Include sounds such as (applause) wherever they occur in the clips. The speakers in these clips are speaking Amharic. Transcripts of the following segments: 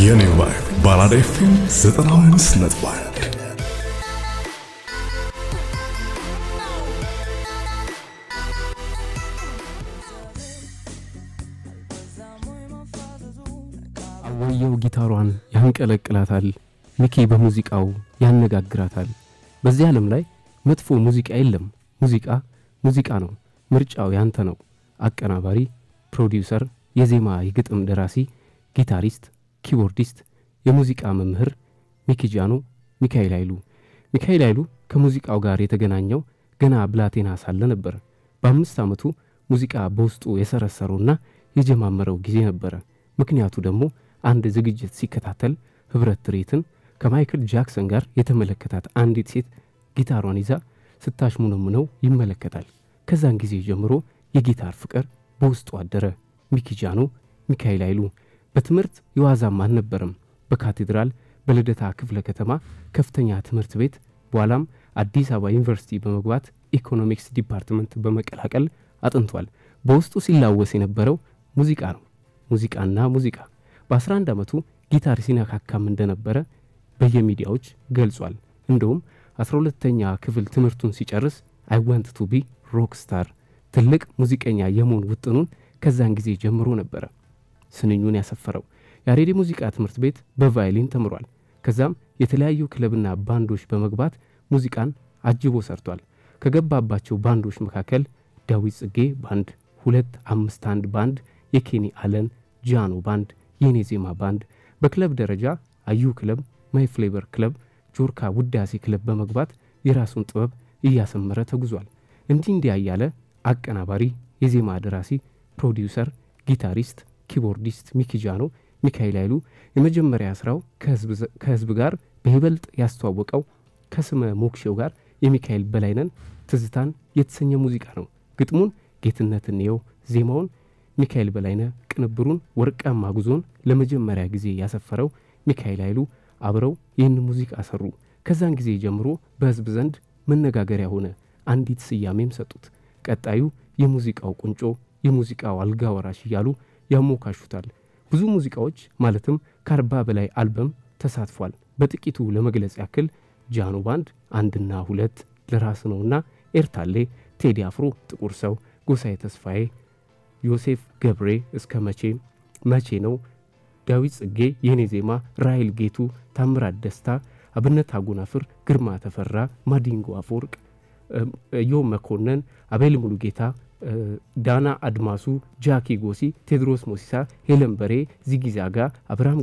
የኔ ቫይብ ባላዳ ኤፍኤም 95 ነጥብ አወየው ጊታሯን ያንቀለቅላታል። ሚኪ በሙዚቃው ያነጋግራታል። በዚህ ዓለም ላይ መጥፎ ሙዚቃ የለም። ሙዚቃ ሙዚቃ ነው። ምርጫው ያንተ ነው። አቀናባሪ፣ ፕሮዲውሰር፣ የዜማ የግጥም ደራሲ፣ ጊታሪስት ኪቦርዲስት፣ የሙዚቃ መምህር ሚኪጃኖ ሚካኤል ኃይሉ። ሚካኤል ኃይሉ ከሙዚቃው ጋር የተገናኘው ገና ብላቴና ሳለ ነበር። በአምስት ዓመቱ ሙዚቃ በውስጡ የሰረሰረውና የጀማመረው ጊዜ ነበረ። ምክንያቱ ደግሞ አንድ ዝግጅት ሲከታተል ህብረት ትርኢትን ከማይክል ጃክሰን ጋር የተመለከታት አንዲት ሴት ጊታሯን ይዛ ስታሽሙነሙነው ይመለከታል። ከዛን ጊዜ ጀምሮ የጊታር ፍቅር በውስጡ አደረ። ሚኪጃኖ ሚካኤል ኃይሉ በትምህርት የዋዛም አልነበረም። በካቴድራል በልደታ ክፍለ ከተማ ከፍተኛ ትምህርት ቤት በኋላም አዲስ አበባ ዩኒቨርሲቲ በመግባት ኢኮኖሚክስ ዲፓርትመንት በመቀላቀል አጥንቷል። በውስጡ ሲላወስ የነበረው ሙዚቃ ነው። ሙዚቃና ሙዚቃ። በ11 ዓመቱ ጊታር ሲነካካም እንደነበረ በየሚዲያዎች ገልጿል። እንደውም 12ተኛ ክፍል ትምህርቱን ሲጨርስ አይ ዋንት ቱ ቢ ሮክ ስታር ትልቅ ሙዚቀኛ የመሆን ውጥኑን ከዛን ጊዜ ጀምሮ ነበረ። ስንኙን ያሰፈረው። ያሬድ ሙዚቃ ትምህርት ቤት በቫይሊን ተምሯል። ከዛም የተለያዩ ክለብና ባንዶች በመግባት ሙዚቃን አጅቦ ሰርቷል። ከገባባቸው ባንዶች መካከል ዳዊት ጽጌ ባንድ፣ ሁለት አምስት አንድ ባንድ፣ የኬኒ አለን ጃኖ ባንድ፣ የኔ ዜማ ባንድ፣ በክለብ ደረጃ አዩ ክለብ፣ ማይ ፍሌቨር ክለብ፣ ጆርካ ውዳሴ ክለብ በመግባት የራሱን ጥበብ እያሰመረ ተጉዟል። እንዲህ እንዲያ እያለ አቀናባሪ፣ የዜማ ደራሲ፣ ፕሮዲውሰር፣ ጊታሪስት ኪቦርዲስት ሚኪ ጃኖ ሚካኤል ኃይሉ የመጀመሪያ ስራው ከህዝብ ጋር በይበልጥ ያስተዋወቀው ከስመ ሞክሼው ጋር የሚካኤል በላይነን ትዝታን የተሰኘ ሙዚቃ ነው። ግጥሙን ጌትነት እንየው፣ ዜማውን ሚካኤል በላይነ፣ ቅንብሩን ወርቃማ ጉዞን ለመጀመሪያ ጊዜ ያሰፈረው ሚካኤል ኃይሉ አብረው ይህን ሙዚቃ ሰሩ። ከዛን ጊዜ ጀምሮ በህዝብ ዘንድ መነጋገሪያ ሆነ። አንዲት ስያሜም ሰጡት። ቀጣዩ የሙዚቃው ቁንጮ፣ የሙዚቃው አልጋ ወራሽ እያሉ ያሞካሹታል። ብዙ ሙዚቃዎች ማለትም ከአርባ በላይ አልበም ተሳትፏል። በጥቂቱ ለመግለጽ ያክል ጃኖ ባንድ አንድና ሁለት፣ ለራስ ነውና፣ ኤርታሌ፣ ቴዲ አፍሮ፣ ጥቁር ሰው፣ ጎሳዬ ተስፋዬ፣ ዮሴፍ ገብሬ፣ እስከ መቼ፣ መቼ ነው፣ ዳዊት ጽጌ፣ የኔ ዜማ፣ ራይል ጌቱ፣ ታምራት ደስታ፣ አብነት አጎናፍር፣ ግርማ ተፈራ፣ ማዲንጎ አፈወርቅ፣ ዮ መኮንን፣ አቤል ሙሉጌታ ዳና አድማሱ፣ ጃኪ ጎሲ፣ ቴድሮስ ሞሲሳ፣ ሄለን በሬ፣ ዚጊዛጋ፣ አብርሃም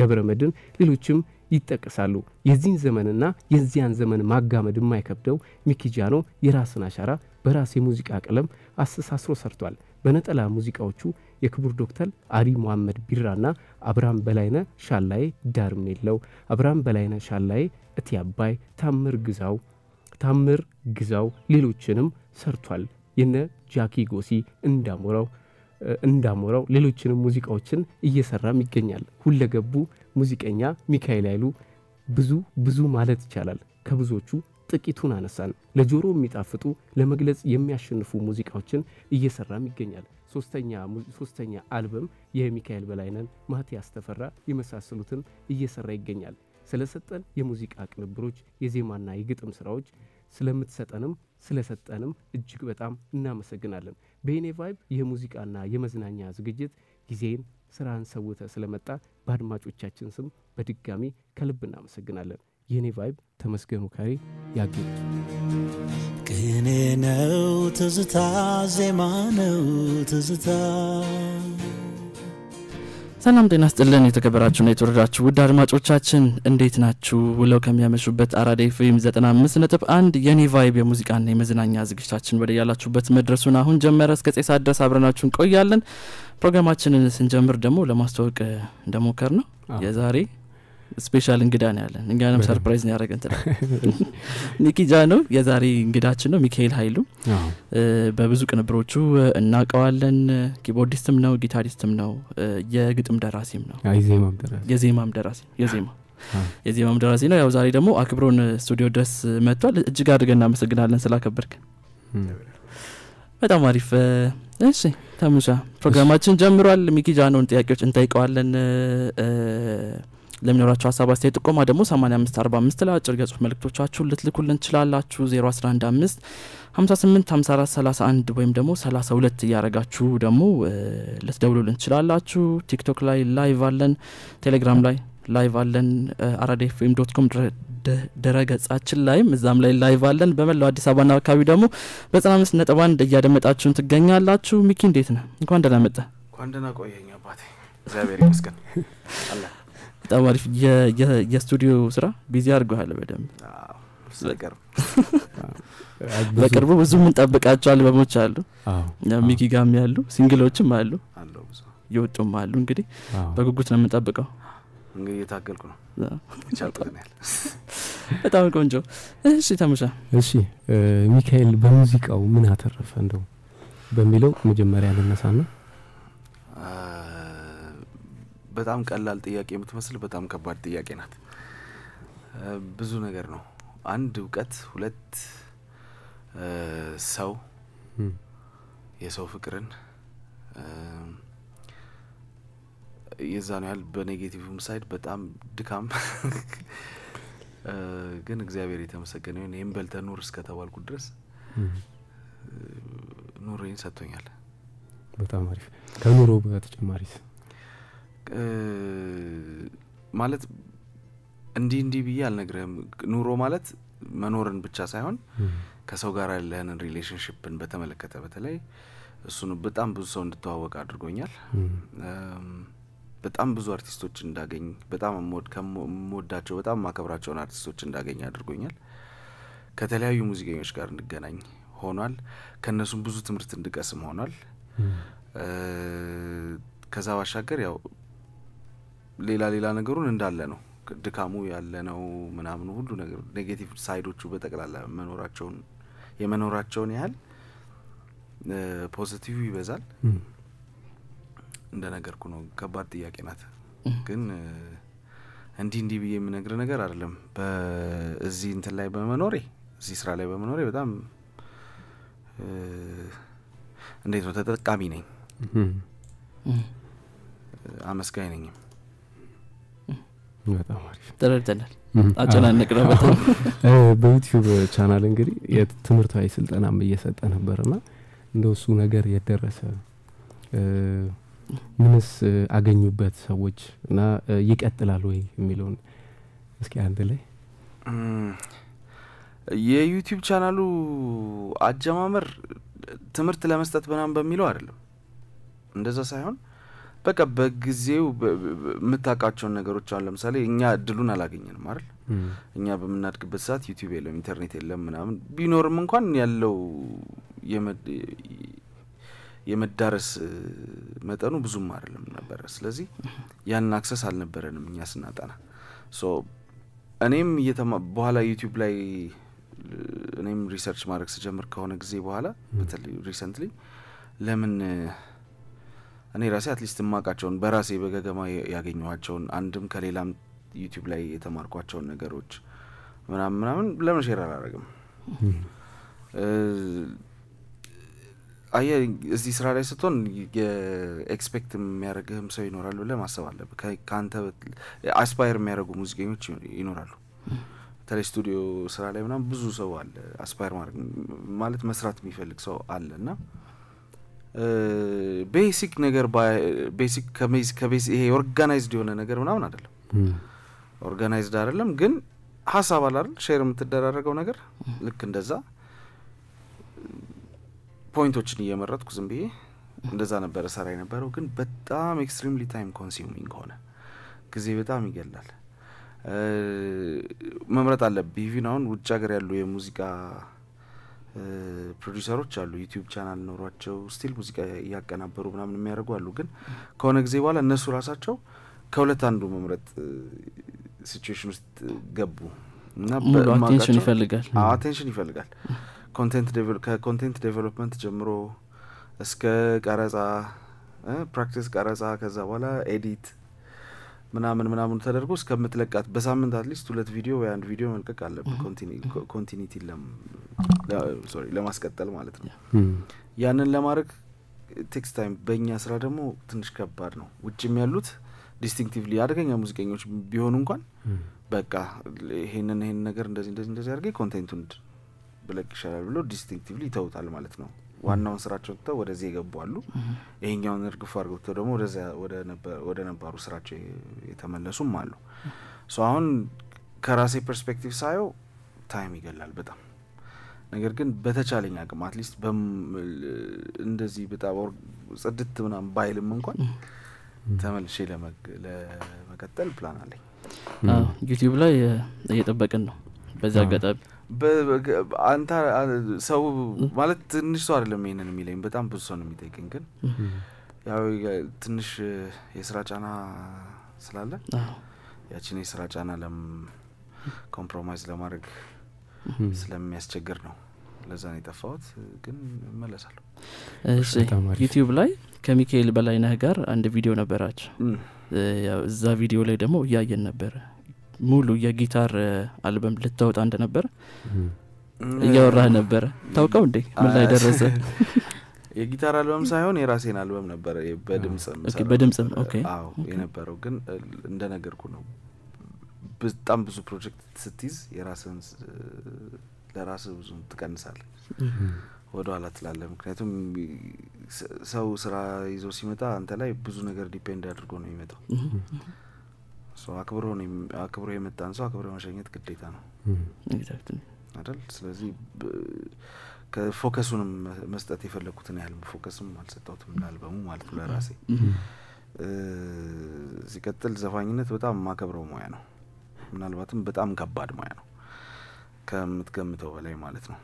ገብረመድን ሌሎችም ይጠቀሳሉ። የዚህን ዘመንና የዚያን ዘመን ማጋመድ የማይከብደው ሚኪጃኖ የራስን አሻራ በራስ የሙዚቃ ቀለም አስተሳስሮ ሰርቷል። በነጠላ ሙዚቃዎቹ የክቡር ዶክተር አሊ ሙሐመድ ቢራና አብርሃም በላይነ ሻላዬ ዳርም የለው አብርሃም በላይነ ሻላዬ እቴ አባይ፣ ታምር ግዛው ታምር ግዛው ሌሎችንም ሰርቷል። የነ ጃኪ ጎሲ እንዳሞራው እንዳሞራው ሌሎችንም ሙዚቃዎችን እየሰራም ይገኛል። ሁለገቡ ሙዚቀኛ ሚካኤል ኃይሉ ብዙ ብዙ ማለት ይቻላል። ከብዙዎቹ ጥቂቱን አነሳን። ለጆሮ የሚጣፍጡ ለመግለጽ የሚያሸንፉ ሙዚቃዎችን እየሰራም ይገኛል። ሶስተኛ አልበም የሚካኤል በላይነን፣ ማቲያስ ተፈራ የመሳሰሉትን እየሰራ ይገኛል። ስለሰጠን የሙዚቃ ቅንብሮች፣ የዜማና የግጥም ስራዎች ስለምትሰጠንም ስለሰጠንም እጅግ በጣም እናመሰግናለን። በኔ ቫይብ የሙዚቃና የመዝናኛ ዝግጅት ጊዜን፣ ስራን ሰውተ ስለመጣ በአድማጮቻችን ስም በድጋሚ ከልብ እናመሰግናለን። የኔ ቫይብ ተመስገኑ ካሬ ያገኝ ቅኔ ነው ትዝታ ዜማ ነው ትዝታ ሰላም ጤና ስጥልን የተከበራችሁና የተወረዳችሁ ውድ አድማጮቻችን እንዴት ናችሁ? ውለው ከሚያመሹበት አራዳ ዘጠና አምስት ነጥብ አንድ የኔ ቫይብ የሙዚቃና የመዝናኛ ዝግጅታችን ወደ ያላችሁበት መድረሱን አሁን ጀመረ። እስከ ጼሳ ድረስ አብረናችሁ እንቆያለን። ፕሮግራማችንን ስንጀምር ደግሞ ለማስተዋወቅ እንደሞከር ነው የዛሬ ስፔሻል እንግዳ ነው ያለን እኛንም ሰርፕራይዝ ነው ያደረገን ኒኪ ጃኖ የዛሬ እንግዳችን ነው ሚካኤል ሀይሉ በብዙ ቅንብሮቹ እናቀዋለን ኪቦርዲስትም ነው ጊታሪስትም ነው የግጥም ደራሲም ነው የዜማም ደራሲ የዜማ የዜማም ደራሲ ነው ያው ዛሬ ደግሞ አክብሮን ስቱዲዮ ድረስ መጥቷል እጅግ አድርገ እናመሰግናለን ስላከበርክ በጣም አሪፍ እሺ ተምሻ ፕሮግራማችን ጀምሯል ሚኪ ጃኖን ጥያቄዎች እንጠይቀዋለን ለሚኖራቸው ሀሳብ አስተያየት ጥቆማ ደግሞ 8545 ላይ አጭር የጽሁፍ መልእክቶቻችሁን ልትልኩልን ትችላላችሁ። 0115 58 54 31 ወይም ደግሞ 32 እያረጋችሁ ደግሞ ልትደውሉልን ትችላላችሁ። ቲክቶክ ላይ ላይቭ አለን። ቴሌግራም ላይ ላይቭ አለን። አራዳ ኤፍኤም ዶት ኮም ድረገጻችን ላይም እዛም ላይ ላይቭ አለን። በመላው አዲስ አበባና አካባቢ ደግሞ በዘጠና አምስት ነጥብ አንድ እያደመጣችሁን ትገኛላችሁ። ሚኪ እንዴት ነህ? እንኳን ደህና መጣህ። እንኳን ደህና ቆየኝ አባቴ፣ እግዚአብሔር ይመስገን (laughs) አለ በጣም አሪፍ የስቱዲዮ ስራ ቢዚ አድርገሃል በደንብ በቅርቡ ብዙ የምንጠብቃቸው አልበሞች አሉ ሚኪ ጋም ያሉ ሲንግሎችም አሉ የወጡም አሉ እንግዲህ በጉጉት ነው የምንጠብቀው እንግዲህ እየታገልኩ ነው በጣም ቆንጆ እሺ ተሙሻ እሺ ሚካኤል በሙዚቃው ምን አተረፈ እንደው በሚለው መጀመሪያ ልነሳ ነው በጣም ቀላል ጥያቄ የምትመስል በጣም ከባድ ጥያቄ ናት። ብዙ ነገር ነው። አንድ እውቀት፣ ሁለት ሰው፣ የሰው ፍቅርን የዛ ነው ያህል በኔጌቲቭም ሳይድ በጣም ድካም፣ (laughs) ግን እግዚአብሔር የተመሰገነ ይሁን። ይህም በልተ ኑር እስከተባልኩ ድረስ ኑሬን ሰጥቶኛል። በጣም አሪፍ። ከኑሮ በተጨማሪስ ማለት እንዲህ እንዲህ ብዬ አልነግርህም። ኑሮ ማለት መኖርን ብቻ ሳይሆን ከሰው ጋር ያለህንን ሪሌሽንሽፕን በተመለከተ በተለይ እሱን በጣም ብዙ ሰው እንድተዋወቅ አድርጎኛል። በጣም ብዙ አርቲስቶች እንዳገኝ በጣም ከምወዳቸው በጣም ማከብራቸውን አርቲስቶች እንዳገኝ አድርጎኛል። ከተለያዩ ሙዚቀኞች ጋር እንድገናኝ ሆኗል። ከእነሱም ብዙ ትምህርት እንድቀስም ሆኗል። ከዛ ባሻገር ያው ሌላ ሌላ ነገሩን እንዳለ ነው ድካሙ ያለ ነው ምናምኑ ሁሉ ነገር ኔጌቲቭ ሳይዶቹ በጠቅላላ መኖራቸውን የመኖራቸውን ያህል ፖዘቲቭ ይበዛል እንደነገርኩ ነው ከባድ ጥያቄ ናት ግን እንዲህ እንዲህ ብዬ የምነግር ነገር አይደለም በእዚህ እንትን ላይ በመኖሬ እዚህ ስራ ላይ በመኖሬ በጣም እንዴት ነው ተጠቃሚ ነኝ አመስጋኝ ነኝም ጠረድተናል አጨናነቅ ነው በጣም (laughs) በዩቲዩብ ቻናል እንግዲህ የትምህርታዊ ስልጠናም እየሰጠ ነበር ና እንደሱ ነገር የደረሰ ምንስ አገኙበት ሰዎች እና ይቀጥላል ወይ የሚለውን እስኪ አንድ ላይ የዩቲዩብ ቻናሉ አጀማመር ትምህርት ለመስጠት ምናምን በሚለው አይደለም እንደዛ ሳይሆን በቃ በጊዜው የምታውቃቸውን ነገሮች አሁን ለምሳሌ እኛ እድሉን አላገኘንም አይደል? እኛ በምናድግበት ሰዓት ዩቲዩብ የለም፣ ኢንተርኔት የለም ምናምን። ቢኖርም እንኳን ያለው የመዳረስ መጠኑ ብዙም አይደለም ነበረ። ስለዚህ ያን አክሰስ አልነበረንም እኛ ስናጠና። ሶ እኔም በኋላ ዩቲዩብ ላይ እኔም ሪሰርች ማድረግ ስጀምር ከሆነ ጊዜ በኋላ በተለይ ሪሰንትሊ ለምን እኔ ራሴ አትሊስት የማውቃቸውን በራሴ በገገማ ያገኘኋቸውን አንድም ከሌላም ዩቲዩብ ላይ የተማርኳቸውን ነገሮች ምናምን ምናምን ለምን ሼር አላረግም? አየ እዚህ ስራ ላይ ስትሆን የኤክስፔክት የሚያደርግህም ሰው ይኖራሉ ለማሰብ አለብ ከአንተ አስፓየር የሚያደርጉ ሙዚቀኞች ይኖራሉ። በተለይ ስቱዲዮ ስራ ላይ ምናም ብዙ ሰው አለ። አስፓየር ማድረግ ማለት መስራት የሚፈልግ ሰው አለ እና ቤሲክ ነገር ቤሲክ ይሄ ኦርጋናይዝድ የሆነ ነገር ምናምን አይደለም ኦርጋናይዝድ አይደለም ግን ሀሳብ አላል ሼር የምትደራረገው ነገር ልክ እንደዛ ፖይንቶችን እየመረጥኩ ዝም ብዬ እንደዛ ነበረ ሰራ የነበረው ግን በጣም ኤክስትሪምሊ ታይም ኮንሱሚንግ ሆነ ጊዜ በጣም ይገላል መምረጥ አለብህ ቢቪን አሁን ውጭ ሀገር ያሉ የሙዚቃ ፕሮዲሰሮች አሉ ዩቲዩብ ቻናል ኖሯቸው ስቲል ሙዚቃ እያቀናበሩ ምናምን የሚያደርጉ አሉ። ግን ከሆነ ጊዜ በኋላ እነሱ ራሳቸው ከሁለት አንዱ መምረጥ ሲቹዌሽን ውስጥ ገቡ እና አቴንሽን ይፈልጋል አቴንሽን ይፈልጋል። ከኮንቴንት ዴቨሎፕመንት ጀምሮ እስከ ቀረጻ ፕራክቲስ ቀረጻ ከዛ በኋላ ኤዲት ምናምን ምናምን ተደርጎ እስከምትለቃት በሳምንት አትሊስት ሁለት ቪዲዮ ወይ አንድ ቪዲዮ መልቀቅ አለብን ኮንቲኒቲ ለማስቀጠል ማለት ነው ያንን ለማድረግ ቴክስ ታይም በእኛ ስራ ደግሞ ትንሽ ከባድ ነው ውጭም ያሉት ዲስቲንክቲቭሊ አደገኛ ሙዚቀኞች ቢሆኑ እንኳን በቃ ይሄንን ይሄን ነገር እንደዚህ እንደዚህ እንደዚህ አድርገ ኮንቴንቱን ብለቅ ይሻላል ብሎ ዲስቲንክቲቭሊ ይተውታል ማለት ነው ዋናውን ስራቸው ትተው ወደዚህ የገቡ አሉ። ይሄኛውን እርግፍ አድርገው ደግሞ ወደ ነባሩ ስራቸው የተመለሱም አሉ። ሶ አሁን ከራሴ ፐርስፔክቲቭ ሳየው ታይም ይገላል በጣም ነገር ግን በተቻለኝ አቅም አትሊስት እንደዚህ በጣም ጽድት ምናም ባይልም እንኳን ተመልሼ ለመቀጠል ፕላን አለኝ። ዩቲዩብ ላይ እየጠበቅን ነው። በዚህ አጋጣሚ አንተ ሰው ማለት ትንሽ ሰው አይደለም ይሄንን የሚለኝ በጣም ብዙ ሰው ነው የሚጠይቅን ግን ያው ትንሽ የስራ ጫና ስላለ ያችን የስራ ጫና ለም ኮምፕሮማይዝ ለማድረግ ስለሚያስቸግር ነው ለዛ ነው የጠፋሁት ግን መለሳሉ ዩቲዩብ ላይ ከሚካኤል በላይነህ ጋር አንድ ቪዲዮ ነበራቸው እዛ ቪዲዮ ላይ ደግሞ እያየን ነበረ ሙሉ የጊታር አልበም ልታወጣ እንደነበር እያወራህ ነበረ ታውቀው እንዴ ምን ላይ ደረሰ (laughs) የጊታር አልበም ሳይሆን የራሴን አልበም ነበረ በድምጽም የነበረው ግን እንደነገርኩ ነው በጣም ብዙ ፕሮጀክት ስትይዝ የራስን ለራስ ብዙ ትቀንሳል ወደ ኋላ ትላለ ምክንያቱም ሰው ስራ ይዞ ሲመጣ አንተ ላይ ብዙ ነገር ዲፔንድ አድርጎ ነው የሚመጣው አክብሮ የመጣን ሰው አክብሮ የመሸኘት ግዴታ ነው አይደል? ስለዚህ ከፎከሱንም መስጠት የፈለግኩትን ያህል ፎከስም አልሰጠሁትም ለአልበሙ ማለት ነው ለራሴ። ሲቀጥል ዘፋኝነት በጣም ማከብረው ሙያ ነው። ምናልባትም በጣም ከባድ ሙያ ነው ከምትገምተው በላይ ማለት ነው።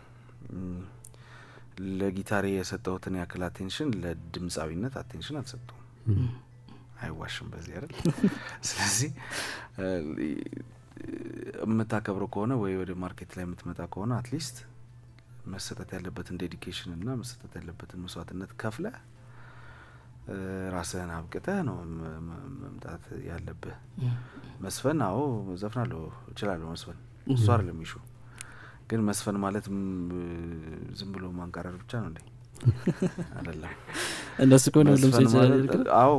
ለጊታሬ የሰጠሁትን ያክል አቴንሽን ለድምፃዊነት አቴንሽን አልሰጠሁም። አይዋሽም በዚህ አይደል (laughs) ስለዚህ የምታከብረው ከሆነ ወይ ወደ ማርኬት ላይ የምትመጣ ከሆነ አትሊስት መሰጠት ያለበትን ዴዲኬሽን እና መሰጠት ያለበትን መስዋዕትነት ከፍለ ራስህን አብቅተ ነው መምጣት ያለብህ መስፈን አዎ ዘፍናለሁ እችላለሁ መስፈን እሱ አይደለም ይሹ ግን መስፈን ማለት ዝም ብሎ ማንቀረር ብቻ ነው እንዴ (laughs) አይደለም እነሱ ከሆነ ሁሉም ሰው አዎ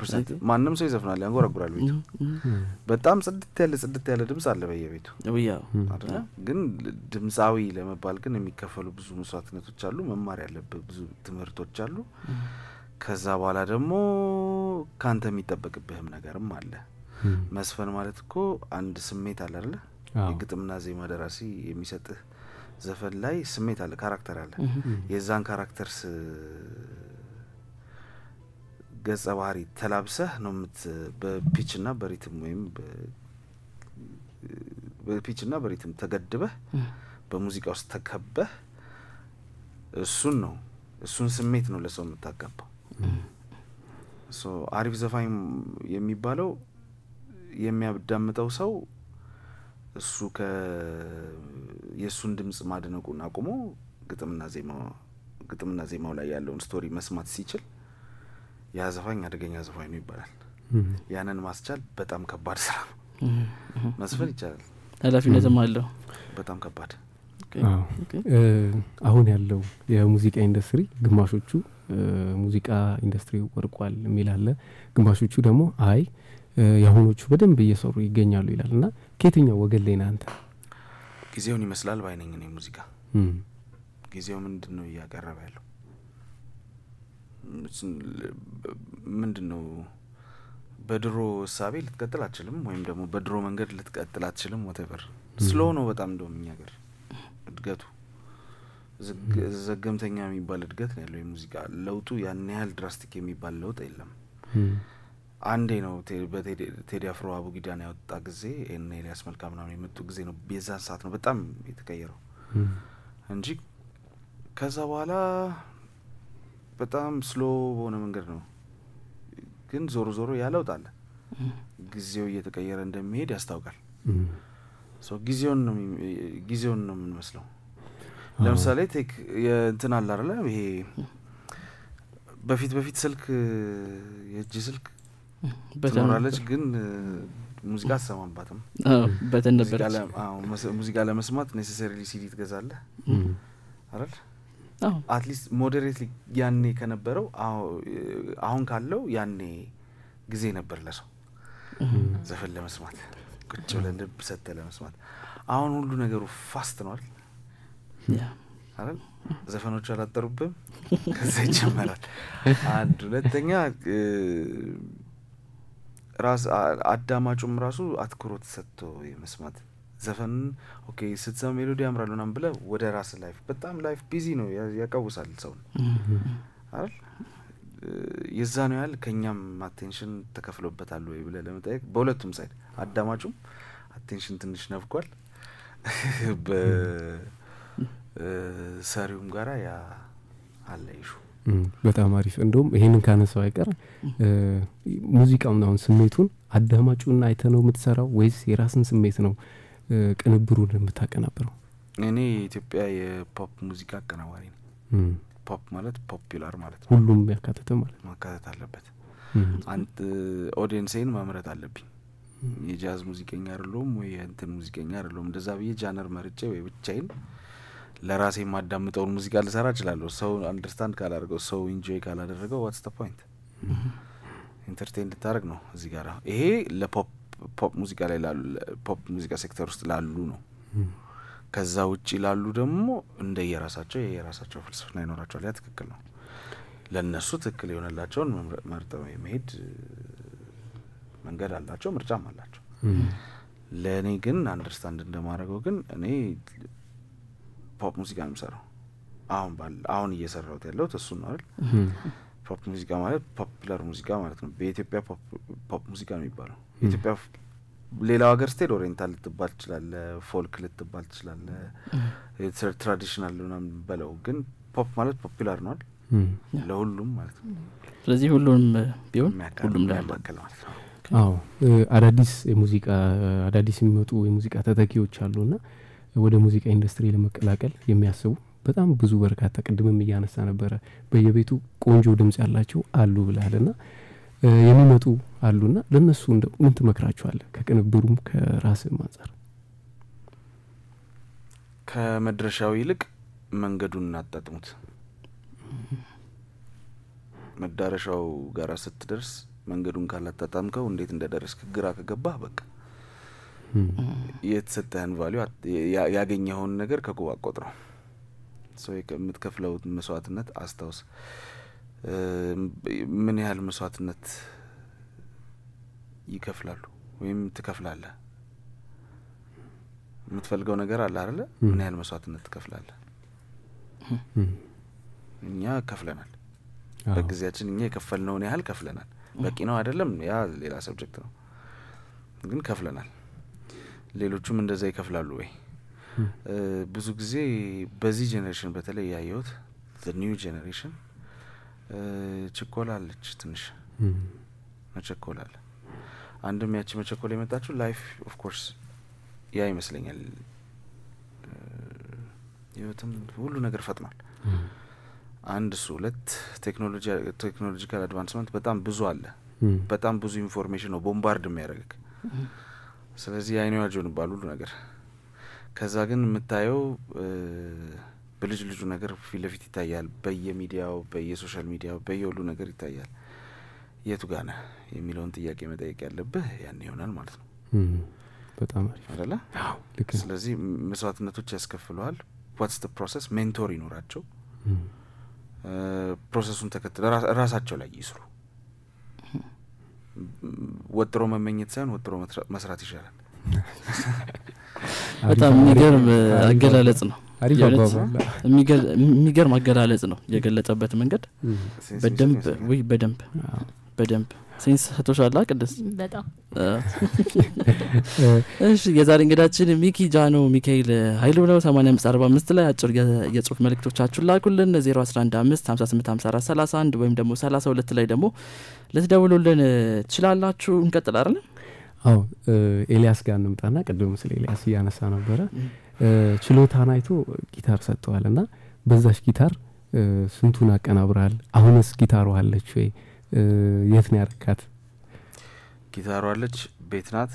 ፐርሰንት ማንም ሰው ይዘፍናል ያንጎራጉራል ቤቱ በጣም ጽድት ያለ ጽድት ያለ ድምጽ አለ በየቤቱ ግን ድምፃዊ ለመባል ግን የሚከፈሉ ብዙ መስዋዕትነቶች አሉ መማር ያለብህ ብዙ ትምህርቶች አሉ ከዛ በኋላ ደግሞ ከአንተ የሚጠበቅብህም ነገርም አለ መስፈን ማለት እኮ አንድ ስሜት አለ አለ የግጥምና ዜማ ደራሲ የሚሰጥህ ዘፈን ላይ ስሜት አለ ካራክተር አለ የዛን ካራክተር ገጸ ባህሪ ተላብሰህ ነው ምት በፒች ና በሪትም ወይም በፒች ና በሪትም ተገድበህ በሙዚቃ ውስጥ ተከበህ እሱን ነው እሱን ስሜት ነው ለሰው የምታጋባው። አሪፍ ዘፋኝ የሚባለው የሚያዳምጠው ሰው እሱ የእሱን ድምፅ ማድነቁን አቁሞ ግጥምና ዜማ ግጥምና ዜማው ላይ ያለውን ስቶሪ መስማት ሲችል ያ ዘፋኝ አደገኛ ዘፋኝ ነው ይባላል። ያንን ማስቻል በጣም ከባድ ስራ ነው። መስፈን ይቻላል፣ ኃላፊነትም አለው። በጣም ከባድ አሁን ያለው የሙዚቃ ኢንዱስትሪ ግማሾቹ ሙዚቃ ኢንዱስትሪ ወድቋል የሚል አለ፣ ግማሾቹ ደግሞ አይ የአሁኖቹ በደንብ እየሰሩ ይገኛሉ ይላል እና ከየትኛው ወገን ላይ ነህ አንተ? ጊዜውን ይመስላል ባይነኝ ነው ሙዚቃ ጊዜው ምንድን ነው እያቀረበ ያለው ምንድን ነው በድሮ እሳቤ ልትቀጥል አትችልም፣ ወይም ደግሞ በድሮ መንገድ ልትቀጥል አትችልም። ወተቨር ስሎ ነው በጣም እንደ እኛ እድገቱ ዘገምተኛ የሚባል እድገት ነው ያለው የሙዚቃ ለውጡ። ያን ያህል ድራስቲክ የሚባል ለውጥ የለም። አንዴ ነው በቴዲ አፍሮ አቡጊዳን ያወጣ ጊዜ እነ ኤልያስ መልካ ምናምን የመጡ ጊዜ ነው የዛን ሰዓት ነው በጣም የተቀየረው እንጂ ከዛ በኋላ በጣም ስሎ በሆነ መንገድ ነው። ግን ዞሮ ዞሮ ያለውጣለ ጊዜው እየተቀየረ እንደሚሄድ ያስታውቃል። ጊዜውን ነው የምንመስለው። ለምሳሌ ቴክ እንትን አለ አለ ይሄ በፊት በፊት ስልክ የእጅ ስልክ ትኖራለች፣ ግን ሙዚቃ አሰማንባትም በተን ሙዚቃ ለመስማት ኔሴሰሪ ሲዲ ትገዛለ አረል አትሊስት ሞዴሬት ያኔ ከነበረው አሁን ካለው ያኔ ጊዜ ነበር ለሰው ዘፈን ለመስማት ቁጭ ብለን ልብ ሰተ ለመስማት። አሁን ሁሉ ነገሩ ፋስት ነዋል አይደል? ዘፈኖቹ አላጠሩብም። ከዛ ይጀመራል። አንድ ሁለተኛ ራስ አዳማጩም ራሱ አትኩሮት ሰጥቶ የመስማት ዘፈን ኦኬ ስትዛ ሜሎዲ ያምራል ምናምን ብለ ወደ ራስ ላይፍ በጣም ላይፍ ቢዚ ነው ያቀውሳል ሰውን አይደል የዛ ነው ያህል ከእኛም አቴንሽን ተከፍሎበታል ወይ ብለ ለመጠየቅ በሁለቱም ሳይድ አዳማጩም አቴንሽን ትንሽ ነብኳል (laughs) በሰሪውም ጋራ ያ አለ ይሹ በጣም አሪፍ እንደውም ይሄንን ካነሳው አይቀር ሙዚቃ ምናምን ስሜቱን አዳማጩን አይተ ነው የምትሰራው ወይስ የራስን ስሜት ነው ቅንብሩን የምታቀናብረው? እኔ የኢትዮጵያ የፖፕ ሙዚቃ አቀናባሪ ነው። ፖፕ ማለት ፖፒላር ማለት ነው። ሁሉም ያካተተ ማለት ማካተት አለበት። አንድ ኦዲየንሴን መምረጥ አለብኝ። የጃዝ ሙዚቀኛ አይደለሁም ወይ የእንትን ሙዚቀኛ አይደለሁም። እንደዛ ብዬ ጃነር መርጬ ወይ ብቻዬን ለራሴ የማዳምጠውን ሙዚቃ ልሰራ እችላለሁ። ሰው አንደርስታንድ ካላደርገው፣ ሰው ኢንጆይ ካላደረገው ዋትስ ተ ፖይንት? ኢንተርቴን ልታደርግ ነው እዚህ ጋር። ይሄ ለፖፕ ፖፕ ሙዚቃ ላይ ላሉ ፖፕ ሙዚቃ ሴክተር ውስጥ ላሉ ነው። ከዛ ውጭ ላሉ ደግሞ እንደ የራሳቸው ፍልስፍ ፍልስፍና ይኖራቸዋል። ያ ትክክል ነው። ለእነሱ ትክክል የሆነላቸውን መርጠው የመሄድ መንገድ አላቸው፣ ምርጫም አላቸው። ለእኔ ግን አንደርስታንድ እንደማድረገው ግን እኔ ፖፕ ሙዚቃ ነው የምሰራው። አሁን ባለ አሁን እየሰራሁት ያለሁት እሱ ነው አይደል? ፖፕ ሙዚቃ ማለት ፖፕለር ሙዚቃ ማለት ነው። በኢትዮጵያ ፖፕ ሙዚቃ ነው የሚባለው። ኢትዮጵያ ሌላው ሀገር ስትሄድ ኦሪየንታል ልትባል ትችላለ፣ ፎልክ ልትባል ትችላለ፣ ትራዲሽናል ምናምን በለው። ግን ፖፕ ማለት ፖፒላር ነዋል ለሁሉም ማለት ነው። ስለዚህ ሁሉንም ቢሆን ሁሉም ላይ ማለት ነው። አዎ አዳዲስ የሙዚቃ አዳዲስ የሚመጡ የሙዚቃ ተተኪዎች አሉና ወደ ሙዚቃ ኢንዱስትሪ ለመቀላቀል የሚያስቡ በጣም ብዙ በርካታ ቅድምም እያነሳ ነበረ በየቤቱ ቆንጆ ድምጽ ያላቸው አሉ ና የሚመጡ አሉና ለእነሱ እንደ ምን ትመክራቸዋለህ? ከቅንብሩም ከራስም አንጻር ከመድረሻው ይልቅ መንገዱን እናጣጥሙት። መዳረሻው ጋር ስትደርስ መንገዱን ካላጣጣምከው እንዴት እንደደረስክ ግራ ከገባህ በቃ የተሰጠህን ቫሊዩ ያገኘኸውን ነገር ከቁብ አቆጥረው። የምትከፍለው መስዋዕትነት አስታውስ። ምን ያህል መስዋዕትነት ይከፍላሉ ወይም ትከፍላለ የምትፈልገው ነገር አለ አለ ምን ያህል መስዋዕትነት ትከፍላለህ? እኛ ከፍለናል። በጊዜያችን እኛ የከፈልነውን ያህል ከፍለናል። በቂ ነው አይደለም፣ ያ ሌላ ሰብጀክት ነው፣ ግን ከፍለናል። ሌሎቹም እንደዛ ይከፍላሉ ወይ? ብዙ ጊዜ በዚህ ጄኔሬሽን በተለይ ያየሁት ኒው ጄኔሬሽን ችኮላለች ትንሽ መቸኮላል አንድም ያቺ መቸኮል የመጣችው ላይፍ ኦፍ ኮርስ ያ ይመስለኛል ህይወትም ሁሉ ነገር ፈጥኗል አንድ እሱ ሁለት ቴክኖሎጂካል አድቫንስመንት በጣም ብዙ አለ በጣም ብዙ ኢንፎርሜሽን ነው ቦምባርድ የሚያደረግ ስለዚህ የአይኔ ዋጅ ሆንባል ሁሉ ነገር ከዛ ግን የምታየው በልጅ ልጁ ነገር ፊት ለፊት ይታያል። በየሚዲያው በየሶሻል ሚዲያው በየሁሉ ነገር ይታያል። የቱ ጋነ የሚለውን ጥያቄ መጠየቅ ያለብህ ያን ይሆናል ማለት ነው። በጣም አሪፍ አደለ? ስለዚህ መስዋዕትነቶች ያስከፍለዋል። ዋትስ ፕሮሰስ ሜንቶር ይኖራቸው። ፕሮሰሱን ተከትለ ራሳቸው ላይ ይስሩ። ወጥሮ መመኘት ሳይሆን ወጥሮ መስራት ይሻላል። (laughs) በጣም የሚገርም አገላለጽ ነው የሚገርም አገላለጽ ነው የገለጸበት መንገድ በደንብ ወይ በደንብ በደንብ ሴንስ ሰቶሻላ ቅድስ (laughs) እሺ የዛሬ እንግዳችን ሚኪ ጃኖ ሚካኤል ሀይል ብለው አምስት አርባ አምስት ላይ አጭር የጽሁፍ መልእክቶቻችሁን ላኩልን ዜሮ አስራ አንድ አምስት ሀምሳ ሀምሳ ስምንት አራት ሰላሳ አንድ ወይም ደግሞ ሰላሳ ሁለት ላይ ደግሞ ልትደውሉልን ትችላላችሁ እንቀጥላለን አዎ ኤልያስ ጋር እንምጣና ቅድም ስለ ኤልያስ እያነሳ ነበረ። ችሎታን አይቶ ጊታር ሰጥተዋል እና በዛሽ ጊታር ስንቱን አቀናብረሃል? አሁንስ ጊታሩ አለች ወይ? የት ነው ያረካት? ጊታሩ አለች፣ ቤት ናት።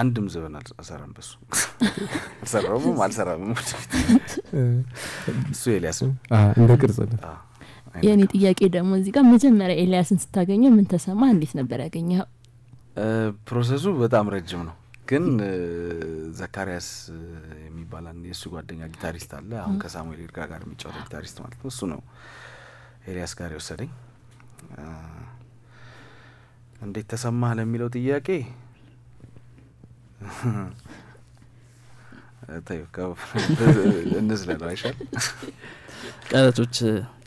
አንድም ዘበን አልሰራም በሱ (laughs) አልሰራውም አልሰራም እሱ ኤልያስ እንደ ቅርጽነት የእኔ ጥያቄ ደግሞ እዚህ ጋር መጀመሪያ ኤልያስን ስታገኘው ምን ተሰማ? እንዴት ነበር ያገኘው ፕሮሰሱ በጣም ረጅም ነው። ግን ዘካሪያስ የሚባል የእሱ ጓደኛ ጊታሪስት አለ። አሁን ከሳሙኤል ይርጋ ጋር የሚጫወተው ጊታሪስት ማለት ነው። እሱ ነው ኤልያስ ጋር የወሰደኝ። እንዴት ተሰማህ ለሚለው ጥያቄ ነው አይሻል? ቃላቶች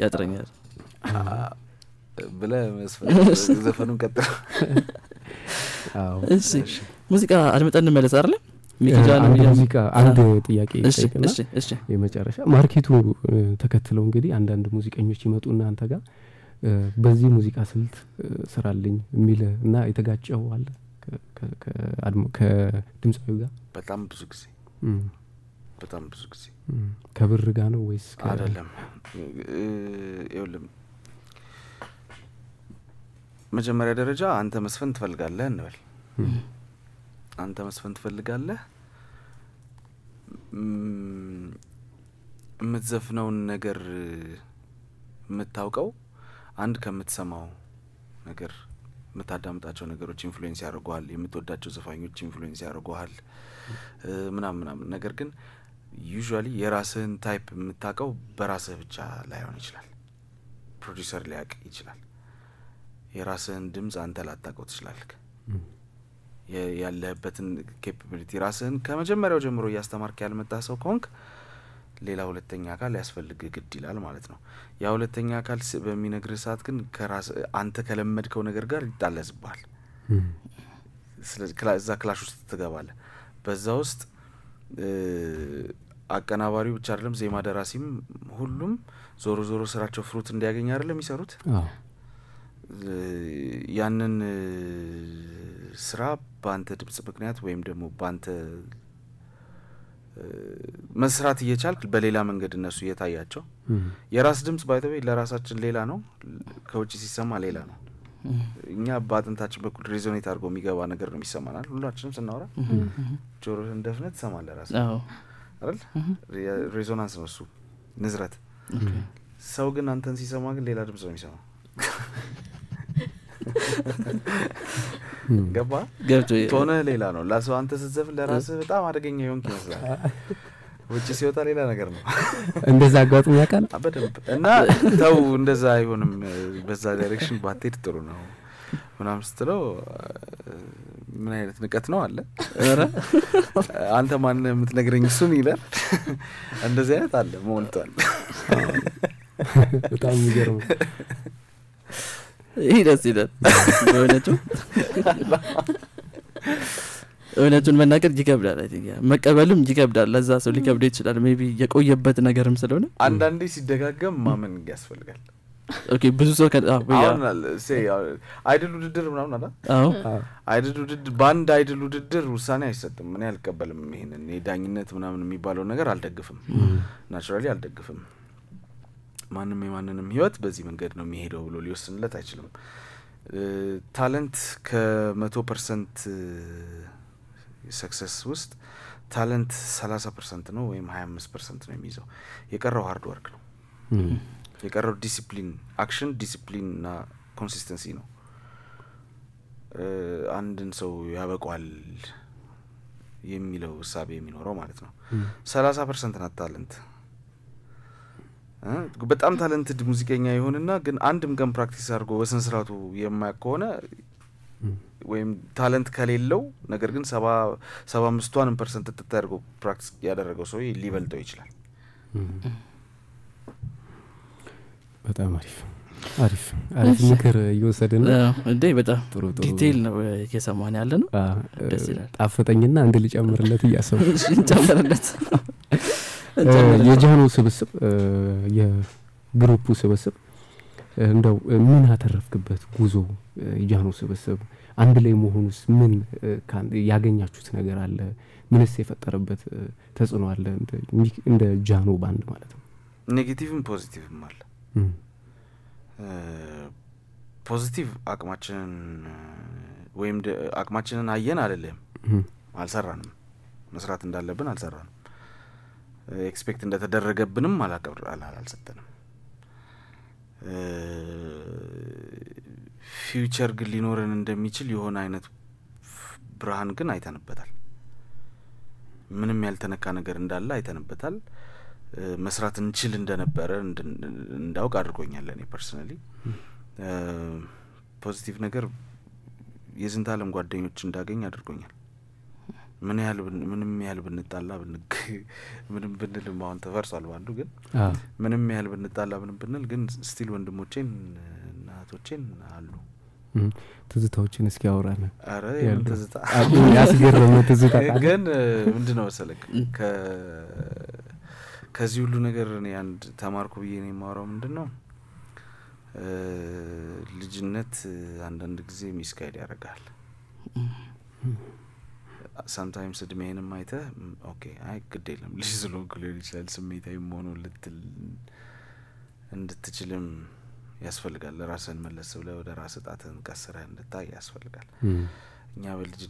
ያጥረኛል ብለህ መስፈ (laughs) ዘፈኑን ቀጥለው እሺ ሙዚቃ አድምጠን እንመለስ አለ ሙዚቃ አንድ ጥያቄ የመጨረሻ ማርኬቱ ተከትለው እንግዲህ አንዳንድ ሙዚቀኞች ይመጡና አንተ ጋር በዚህ ሙዚቃ ስልት ስራልኝ የሚል እና የተጋጨው አለ ከድምፃዊ ጋር በጣም ብዙ ጊዜ በጣም ብዙ ጊዜ ከብር ጋር ነው ወይስ አደለም ይውልም መጀመሪያ ደረጃ አንተ መስፈን ትፈልጋለህ እንበል አንተ መስፈን ትፈልጋለህ የምትዘፍነውን ነገር የምታውቀው አንድ ከምትሰማው ነገር የምታዳምጣቸው ነገሮች ኢንፍሉዌንስ ያደርገዋል የምትወዳቸው ዘፋኞች ኢንፍሉዌንስ ያደርገዋል ምናም ምናምን ነገር ግን ዩዥዋሊ የራስህን ታይፕ የምታውቀው በራስህ ብቻ ላይሆን ይችላል ፕሮዲሰር ሊያቅ ይችላል የራስህን ድምፅ አንተ ላታቀው ትችላልክ። ያለህበትን ኬፓቢሊቲ ራስህን ከመጀመሪያው ጀምሮ እያስተማርክ ያልመጣ ሰው ከሆንክ ሌላ ሁለተኛ አካል ያስፈልግ ግድ ይላል ማለት ነው። ያ ሁለተኛ አካል በሚነግርህ ሰዓት ግን ከራስ አንተ ከለመድከው ነገር ጋር ይጣለዝብሃል። እዛ ክላሽ ውስጥ ትገባለህ። በዛ ውስጥ አቀናባሪው ብቻ አይደለም፣ ዜማ ደራሲም፣ ሁሉም ዞሮ ዞሮ ስራቸው ፍሩት እንዲያገኝ አይደለም የሚሰሩት ያንን ስራ በአንተ ድምጽ ምክንያት ወይም ደግሞ በአንተ መስራት እየቻልክ በሌላ መንገድ እነሱ እየታያቸው የራስ ድምጽ ባይተወይ ለራሳችን ሌላ ነው፣ ከውጭ ሲሰማ ሌላ ነው። እኛ በአጥንታችን በኩል ሬዞኔት አድርጎ የሚገባ ነገር ነው የሚሰማናል። ሁላችንም ስናወራ ጆሮ ደፍነህ ትሰማለ ራስ አይደል? ሬዞናንስ ነው እሱ ንዝረት። ሰው ግን አንተን ሲሰማ ግን ሌላ ድምጽ ነው የሚሰማ ገባ ገብቶ ሆነ ሌላ ነው። ለሰው አንተ ስትዘፍን ለራስህ በጣም አደገኛ የሆንክ ይመስላል። ውጭ ሲወጣ ሌላ ነገር ነው። እንደዛ አጋጥሞ ያውቃል በደንብ እና ተው እንደዛ አይሆንም፣ በዛ ዳይሬክሽን ባትሄድ ጥሩ ነው ምናምን ስትለው ምን አይነት ንቀት ነው አለ። አንተ ማን የምትነግረኝ እሱን ይላል። እንደዚህ አይነት አለ መሆንቷል። በጣም የሚገርመው ሂደት ሂደት በእውነቱ እውነቱን መናገር ይከብዳል መቀበልም ይከብዳል ለዛ ሰው ሊከብደ ይችላል ቢ የቆየበት ነገርም ስለሆነ አንዳንዴ ሲደጋገም ማመን ያስፈልጋል ብዙ ሰው አይድል ውድድር ምናምን አ አይድል ውድድር በአንድ አይድል ውድድር ውሳኔ አይሰጥም ምን አልቀበልም ይሄንን የዳኝነት ምናምን የሚባለው ነገር አልደግፍም ናራ አልደግፍም ማንም የማንንም ህይወት በዚህ መንገድ ነው የሚሄደው ብሎ ሊወስንለት አይችልም። ታለንት ከመቶ ፐርሰንት ሰክሰስ ውስጥ ታለንት ሰላሳ ፐርሰንት ነው ወይም ሀያ አምስት ፐርሰንት ነው የሚይዘው። የቀረው ሀርድ ወርክ ነው። የቀረው ዲሲፕሊን፣ አክሽን፣ ዲሲፕሊን እና ኮንሲስተንሲ ነው አንድን ሰው ያበቋል የሚለው እሳቤ የሚኖረው ማለት ነው። ሰላሳ ፐርሰንት ናት ታለንት በጣም ታለንትድ ሙዚቀኛ የሆንና ግን አንድም ቀን ፕራክቲስ አድርጎ በስነስርዓቱ የማያውቅ ከሆነ ወይም ታለንት ከሌለው ነገር ግን ሰባ አምስቷንም ፐርሰንት ትታደርገው ፕራክቲስ ያደረገው ሰው ሊበልጠው ይችላል። በጣም አሪፍ አሪፍ አሪፍ ምክር እየወሰድን እንዴ በጣም ጥሩ ዲቴይል ነው የሰማን ያለ ነው። ደስ ይላል። ጣፈጠኝና አንድ ልጨምርለት እያሰቡ ጨምርለት (laughs) የጃኖ ስብስብ የግሩፑ ስብስብ እንደው ምን አተረፍክበት ጉዞ? የጃኖ ስብስብ አንድ ላይ መሆኑስ ምን ያገኛችሁት ነገር አለ? ምንስ የፈጠረበት ተጽዕኖ አለ? እንደ ጃኖ ባንድ ማለት ነው። ኔጌቲቭም ፖዚቲቭም አለ። ፖዚቲቭ አቅማችንን ወይም አቅማችንን አየን አልልም፣ አልሰራንም። መስራት እንዳለብን አልሰራንም። ኤክስፔክት እንደተደረገብንም አላልሰጠንም። ፊውቸር ግን ሊኖረን እንደሚችል የሆነ አይነት ብርሃን ግን አይተንበታል። ምንም ያልተነካ ነገር እንዳለ አይተንበታል። መስራት እንችል እንደነበረ እንዳውቅ አድርጎኛለን እኔ ፖዚቲቭ ነገር የዝንት አለም ጓደኞች እንዳገኝ አድርጎኛል። ምን ያህል ምንም ያህል ብንጣላ ብንግ ምንም ብንልም አሁን ተፈርሷል ባንዱ ግን ምንም ያህል ብንጣላ ምንም ብንል ግን ስቲል ወንድሞቼን እናቶቼን አሉ ትዝታዎችን እስኪ አረ ትዝታያስገረመ ትዝታ (laughs) ግን ምንድ ነው መሰለክ ከዚህ ሁሉ ነገር እኔ አንድ ተማርኩ ብዬ ነው የማወራው ምንድን ነው ልጅነት አንዳንድ ጊዜ ሚስካሄድ ያደርጋል ሳምታይምስ እድሜንም አይተ ኦኬ አይ ግድ የለም ልጅ ስለሆንኩ ሊሆን ይችላል ስሜታዊ መሆኑ ልትል እንድትችልም ያስፈልጋል። ራስን መለስ ብለ ወደ ራስ ጣትን ቀስረህ እንድታይ ያስፈልጋል። እኛ በልጅ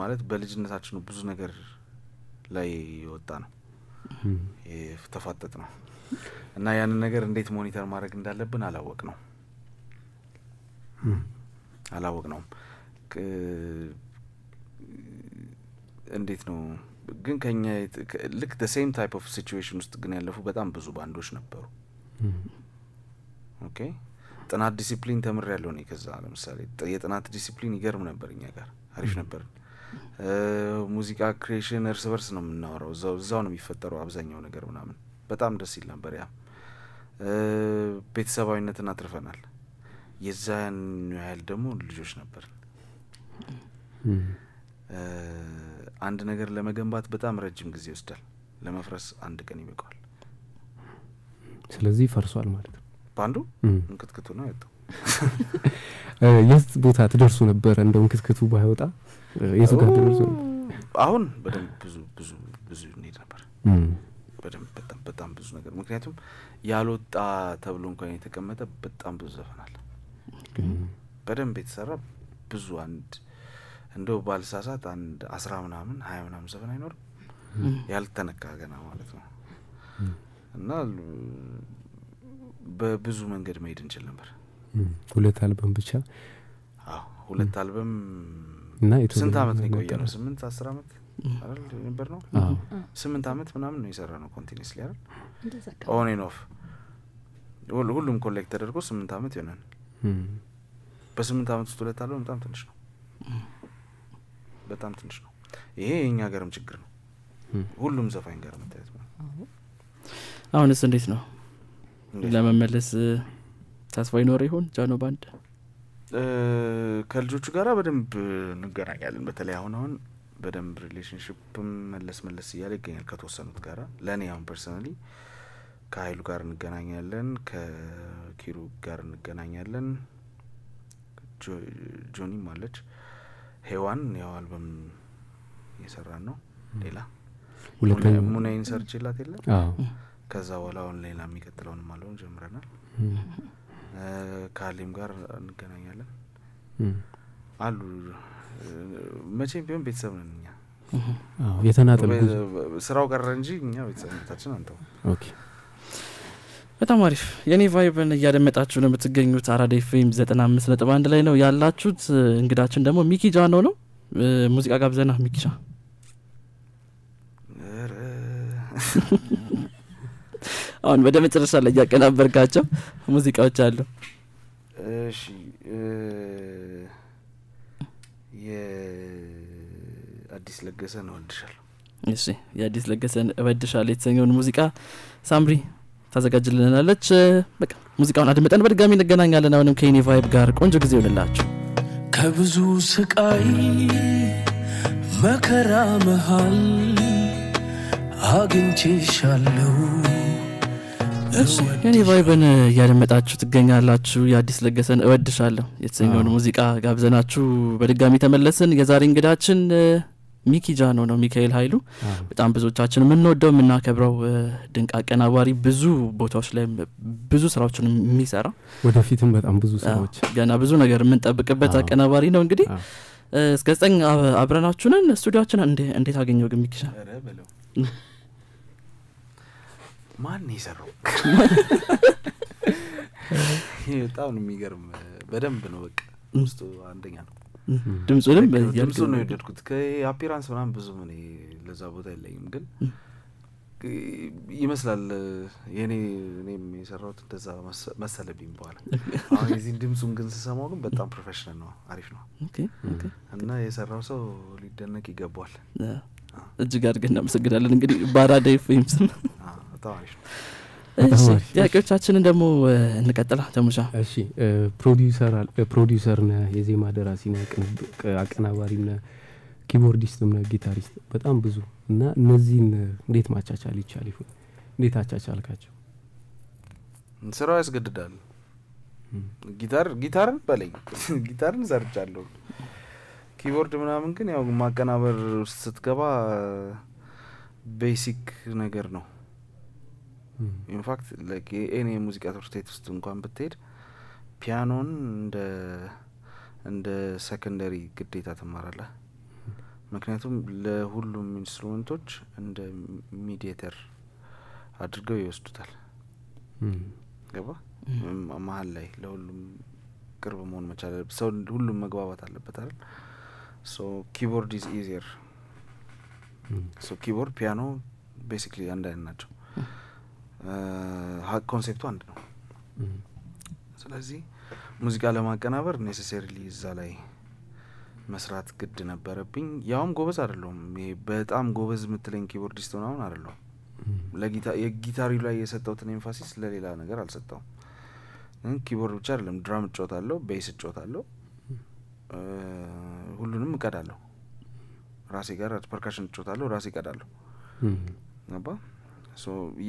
ማለት በልጅነታችን ብዙ ነገር ላይ የወጣ ነው ተፋጠጥ ነው እና ያንን ነገር እንዴት ሞኒተር ማድረግ እንዳለብን አላወቅ ነው አላወቅ ነውም እንዴት ነው ግን ከኛ ልክ ሴም ታይፕ ኦፍ ሲዌሽን ውስጥ ግን ያለፉ በጣም ብዙ ባንዶች ነበሩ። ኦኬ ጥናት ዲሲፕሊን ተምር ያለው ነው ከዛ ለምሳሌ የጥናት ዲሲፕሊን ይገርም ነበር እኛ ጋር አሪፍ ነበር። ሙዚቃ ክሬሽን እርስ በርስ ነው የምናወራው፣ እዛው ነው የሚፈጠረው አብዛኛው ነገር ምናምን በጣም ደስ ይል ነበር። ያ ቤተሰባዊነትን አትርፈናል። የዛን ያህል ደግሞ ልጆች ነበር አንድ ነገር ለመገንባት በጣም ረጅም ጊዜ ይወስዳል። ለመፍረስ አንድ ቀን ይበቃዋል። ስለዚህ ፈርሷል ማለት ነው። በአንዱ እንክትክቱ ነው ያወጣው። (laughs) የት ቦታ ትደርሱ ነበረ? እንደው እንክትክቱ ባይወጣ የቱ ጋር ትደርሱ አሁን በደንብ ብዙ ብዙ ብዙ እንሄድ ነበር። በደንብ በጣም በጣም ብዙ ነገር ምክንያቱም ያልወጣ ተብሎ እንኳን የተቀመጠ በጣም ብዙ ዘፈን አለ። በደንብ የተሰራ ብዙ አንድ እንደው ባልሳሳት አንድ አስራ ምናምን ሀያ ምናምን ዘፈን አይኖርም ያልተነካ ገና ማለት ነው እና በብዙ መንገድ መሄድ እንችል ነበር ሁለት አልበም ብቻ አዎ ሁለት አልበም እና ስንት አመት ነው የቆየ ነው ስምንት አስር አመት አይደል ነበር ነው ስምንት አመት ምናምን ነው የሰራ ነው ኮንቲኒስ አይደል ኦኔን ኦፍ ሁሉም ኮሌክት ተደርጎ ስምንት አመት ይሆናል በስምንት አመት ውስጥ ሁለት አልበም በጣም ትንሽ ነው በጣም ትንሽ ነው። ይሄ የኛ ገርም ችግር ነው። ሁሉም ዘፋኝ ጋር መታየት አሁን ስ እንዴት ነው ለመመለስ ተስፋ ይኖረ ይሆን ጃኖ ባንድ? ከልጆቹ ጋራ በደንብ እንገናኛለን። በተለይ አሁን አሁን በደንብ ሪሌሽንሽፕም መለስ መለስ እያለ ይገኛል ከተወሰኑት ጋራ ለእኔ አሁን ፐርሰናሊ ከሀይሉ ጋር እንገናኛለን፣ ከኪሩ ጋር እንገናኛለን። ጆኒም አለች ሄዋን ያው አልበም እየሰራ ነው። ሌላ ሙናይን ላት የለ ከዛ በኋላ አሁን ሌላ የሚቀጥለውንም አልበም ጀምረናል። ከአሊም ጋር እንገናኛለን አሉ። መቼም ቢሆን ቤተሰብ ነን እኛ የተናጠል ስራው ቀረ እንጂ እኛ ቤተሰብነታችን አንተው በጣም አሪፍ የኔ ቫይብን እያደመጣችሁ ነው የምትገኙት አራዳ ኤፍኤም ዘጠና አምስት ነጥብ አንድ ላይ ነው ያላችሁት እንግዳችን ደግሞ ሚኪ ነው ነው ሙዚቃ ጋብዘና ሚኪ ጃ (laughs) አሁን ወደ መጨረሻ ላይ እያቀናበርካቸው ሙዚቃዎች አሉ እሺ የአዲስ ለገሰን እወድሻለሁ እሺ የአዲስ ለገሰን እወድሻለሁ የተሰኘውን ሙዚቃ ሳምሪ ታዘጋጅልናለች። በቃ ሙዚቃውን አድምጠን በድጋሚ እንገናኛለን። አሁንም ከኒ ቫይብ ጋር ቆንጆ ጊዜ ይሆንላችሁ። ከብዙ ስቃይ መከራ መሃል አግኝቼሻለሁ። የኔ ቫይብን እያደመጣችሁ ትገኛላችሁ። የአዲስ ለገሰን እወድሻለሁ የተሰኘውን ሙዚቃ ጋብዘናችሁ በድጋሚ ተመለስን። የዛሬ እንግዳችን ሚኪ ሚኪጃኖ ነው ሚካኤል ሀይሉ በጣም ብዙዎቻችን የምንወደው የምናከብረው ድንቅ አቀናባሪ ብዙ ቦታዎች ላይ ብዙ ስራዎችን የሚሰራ ወደፊትም በጣም ብዙ ስራዎች ገና ብዙ ነገር የምንጠብቅበት አቀናባሪ ነው እንግዲህ እስከ ዘጠኝ አብረናችሁንን ስቱዲዮችን እንዴት አገኘው ግን ሚኪሻ (laughs) ማን የሰራው (laughs) በጣም ነው የሚገርም በደንብ ነው በቃ ውስጡ አንደኛ ነው ድምፁንም ድምፁ ነው የወደድኩት ከአፒራንስ ምናም ብዙ ምን ለዛ ቦታ የለኝም ግን ይመስላል የኔ እኔም የሰራሁት እንደዛ መሰለብኝ በኋላ አሁን የዚህን ድምፁን ግን ስሰማው ግን በጣም ፕሮፌሽናል ነው አሪፍ ነው እና የሰራው ሰው ሊደነቅ ይገባዋል እጅግ አድርገን እናመሰግናለን እንግዲህ በአራዳ ኤፍኤም ስም በጣም አሪፍ ነው ጥያቄዎቻችንን ደግሞ እንቀጥላ ተሙሻ። እሺ ፕሮዲሰር ነህ፣ የዜማ ደራሲ ነህ፣ አቀናባሪ ነህ፣ ኪቦርዲስትም ነህ፣ ጊታሪስት በጣም ብዙ እና እነዚህን እንዴት ማቻቻል ይቻል ይሁን እንዴት አቻቻልካቸው? ስራው ያስገድዳል። ጊታር ጊታርን በለኝ (laughs) ጊታርን ዘርጫለሁ ኪቦርድ ምናምን ግን ያው ማቀናበር ውስጥ ስትገባ ቤሲክ ነገር ነው ኢንፋክት እኔ የሙዚቃ ትምህርት ቤት ውስጥ እንኳን ብትሄድ ፒያኖን እንደ እንደ ሰከንደሪ ግዴታ ትማራለ ምክንያቱም ለሁሉም ኢንስትሩመንቶች እንደ ሚዲየተር አድርገው ይወስዱታል። ገባ መሀል ላይ ለሁሉም ቅርብ መሆን መቻል ሰው ሁሉም መግባባት አለበት አይደል? ሶ ኪቦርድ ኢዝ ኢዚየር ሶ ኪቦርድ ፒያኖ ቤሲክሊ አንድ አይነት ናቸው። ኮንሴፕቱ አንድ ነው። ስለዚህ ሙዚቃ ለማቀናበር ኔሴሰሪሊ እዛ ላይ መስራት ግድ ነበረብኝ። ያውም ጎበዝ አይደለሁም። በጣም ጎበዝ የምትለኝ ኪቦርዲስት ሆናሁን አይደለሁም። የጊታሪ ላይ የሰጠውትን ኤንፋሲስ ለሌላ ነገር አልሰጠውም። ኪቦርድ ብቻ አይደለም፣ ድራም እጮታለሁ፣ ቤስ እጮታለሁ፣ ሁሉንም እቀዳለሁ። ራሴ ጋር ፐርካሽን እጮታለሁ፣ ራሴ እቀዳለሁ። ገባ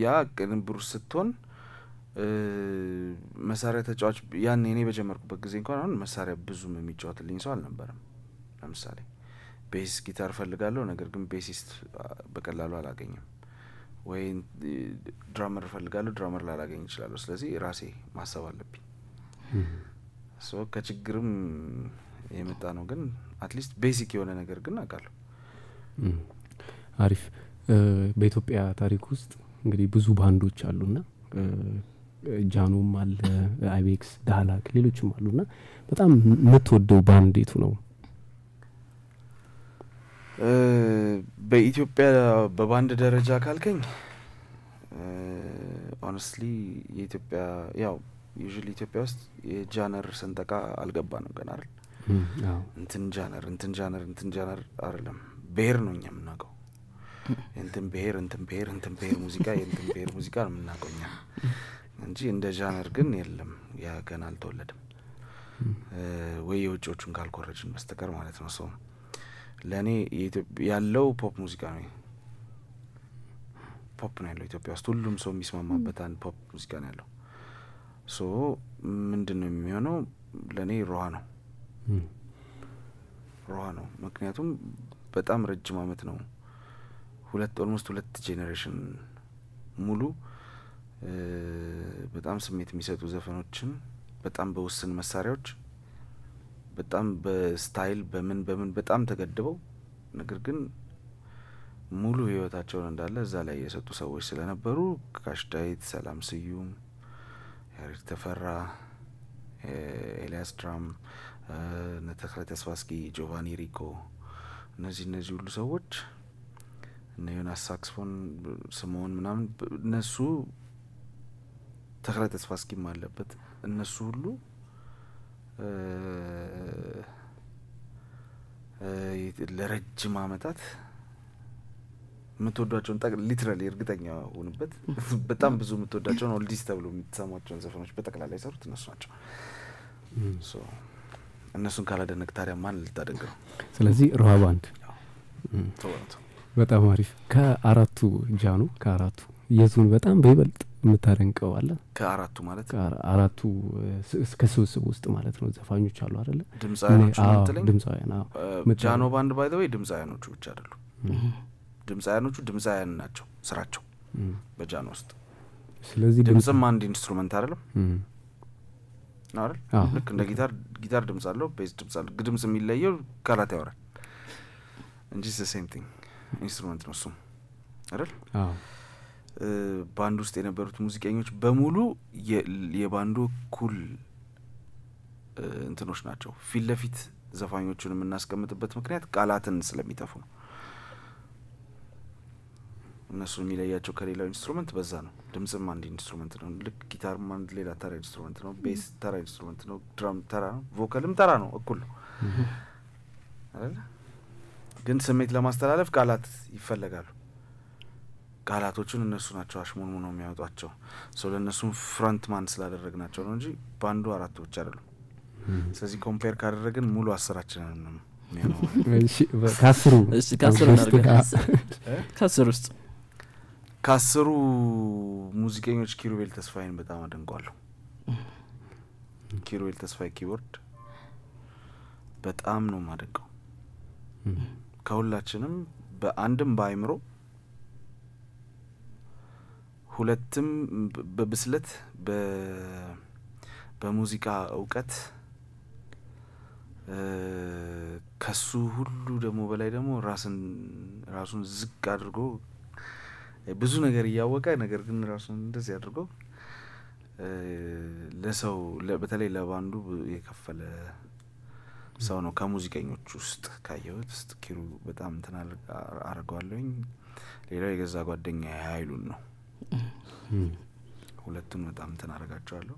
ያ ቅንብሩ ስትሆን መሳሪያ ተጫዋች ያን እኔ በጀመርኩበት ጊዜ እንኳን አሁን መሳሪያ ብዙም የሚጫወትልኝ ሰው አልነበረም። ለምሳሌ ቤስ ጊታር ፈልጋለሁ ነገር ግን ቤሲስት በቀላሉ አላገኝም። ወይ ድራመር ፈልጋለሁ ድራመር ላላገኝ ይችላለሁ። ስለዚህ ራሴ ማሰብ አለብኝ። ከችግርም የመጣ ነው፣ ግን አትሊስት ቤዚክ የሆነ ነገር ግን አውቃለሁ። አሪፍ በኢትዮጵያ ታሪክ ውስጥ እንግዲህ ብዙ ባንዶች አሉና ጃኖም አለ፣ አይቤክስ፣ ዳህላክ ሌሎችም አሉና በጣም የምትወደው ባንድ የቱ ነው? በኢትዮጵያ በባንድ ደረጃ ካልከኝ ኦነስትሊ የኢትዮጵያ ያው ዩ ኢትዮጵያ ውስጥ የጃነር ሰንጠቃ አልገባንም ገና አይደል? እንትን ጃነር እንትን ጃነር እንትን ጃነር አይደለም ብሄር ነው እኛ የምናውቀው እንትን ብሄር እንትን ብሄር እንትን ብሄር ሙዚቃ የእንትን ብሄር ሙዚቃ ነው የምናቆኛ እንጂ እንደ ዣነር ግን የለም። ያ ገና አልተወለድም ወይ የውጭዎቹን ካልኮረጅን በስተቀር ማለት ነው። ሰው ለእኔ ያለው ፖፕ ሙዚቃ ነው። ፖፕ ነው ያለው ኢትዮጵያ ውስጥ ሁሉም ሰው የሚስማማበት አንድ ፖፕ ሙዚቃ ነው ያለው። ሶ ምንድን ነው የሚሆነው? ለእኔ ሮሃ ነው ሮሃ ነው። ምክንያቱም በጣም ረጅም አመት ነው ሁለት ኦልሞስት ሁለት ጄኔሬሽን ሙሉ በጣም ስሜት የሚሰጡ ዘፈኖችን በጣም በውስን መሳሪያዎች በጣም በስታይል በምን በምን በጣም ተገድበው ነገር ግን ሙሉ ህይወታቸውን እንዳለ እዛ ላይ የሰጡ ሰዎች ስለነበሩ ካሽ ዳይት፣ ሰላም ስዩም፣ ያሬድ ተፈራ፣ ኤልያስ ድራም፣ እነ ተክለ ጆቫኒ ሪኮ እነዚህ እነዚህ ሁሉ ሰዎች እነ ዮናስ ሳክስፎን፣ ስምዖን ምናምን እነሱ ተክለ ተስፋ እስኪም አለበት እነሱ ሁሉ ለረጅም አመታት የምትወዷቸውን ጠቅ ሊትራሊ እርግጠኛ ሆንበት (laughs) በጣም ብዙ የምትወዳቸውን ኦልዲስ ተብሎ የምትሰሟቸውን ዘፈኖች በጠቅላላ የሰሩት እነሱ ናቸው። እነሱን ካላደነቅ ታዲያ ማን ልታደንቅ ነው? ስለዚህ ሮሃ ባንድ በጣም አሪፍ። ከአራቱ ጃኖ ከአራቱ የቱን በጣም በይበልጥ የምታደንቀው አለ? ከአራቱ ማለት አራቱ ስብስብ ውስጥ ማለት ነው። ዘፋኞች አሉ አይደለ? ድምፃውያን ጃኖ ባንድ ባይ ወይ ድምፃውያኖቹ ብቻ አይደሉ። ድምፃውያኖቹ ድምፃውያን ናቸው ስራቸው በጃኖ ውስጥ። ስለዚህ ድምፅም አንድ ኢንስትሩመንት አይደለም አይደል? ልክ እንደ ጊታር ጊታር ድምፅ አለው፣ ቤዝ ድምፅ አለው። ድምፅ የሚለየው ቃላት ያወራል እንጂ ሴም ቲንግ ኢንስትሩመንት ነው እሱም አይደል ባንድ ውስጥ የነበሩት ሙዚቀኞች በሙሉ የባንዱ እኩል እንትኖች ናቸው ፊት ለፊት ዘፋኞቹን የምናስቀምጥበት ምክንያት ቃላትን ስለሚጠፉ ነው እነሱ የሚለያቸው ከሌላው ኢንስትሩመንት በዛ ነው ድምጽም አንድ ኢንስትሩመንት ነው ልክ ጊታርም አንድ ሌላ ተራ ኢንስትሩመንት ነው ቤስ ተራ ኢንስትሩመንት ነው ድራም ተራ ነው ቮከልም ተራ ነው እኩል ነው ግን ስሜት ለማስተላለፍ ቃላት ይፈለጋሉ። ቃላቶቹን እነሱ ናቸው አሽሞንሙ ነው የሚያወጧቸው። ሰው ለእነሱም ስላደረግ ስላደረግናቸው ነው እንጂ በአንዱ አራት ብቻ አይደሉም። hmm. ስለዚህ ኮምፔር ካደረግን ሙሉ አስራችንን ከአስሩ ከአስር ውስጥ ከአስሩ ሙዚቀኞች ኪሩቤል ተስፋይን በጣም አደንቋለሁ። ኪሩቤል ተስፋይ ኪቦርድ በጣም ነው ማደንቀው። hmm. ከሁላችንም በአንድም በአይምሮ ሁለትም በብስለት በሙዚቃ እውቀት ከሱ ሁሉ ደግሞ በላይ ደግሞ ራስን ራሱን ዝቅ አድርጎ ብዙ ነገር እያወቀ ነገር ግን ራሱን እንደዚህ አድርጎ ለሰው በተለይ ለባንዱ የከፈለ ሰው ነው። ከሙዚቀኞች ውስጥ ካየሁት ውስጥ ኪሩ በጣም እንትን አርገዋለኝ። ሌላው የገዛ ጓደኛ ሀይሉን ነው። ሁለቱን በጣም እንትን አረጋቸዋለሁ።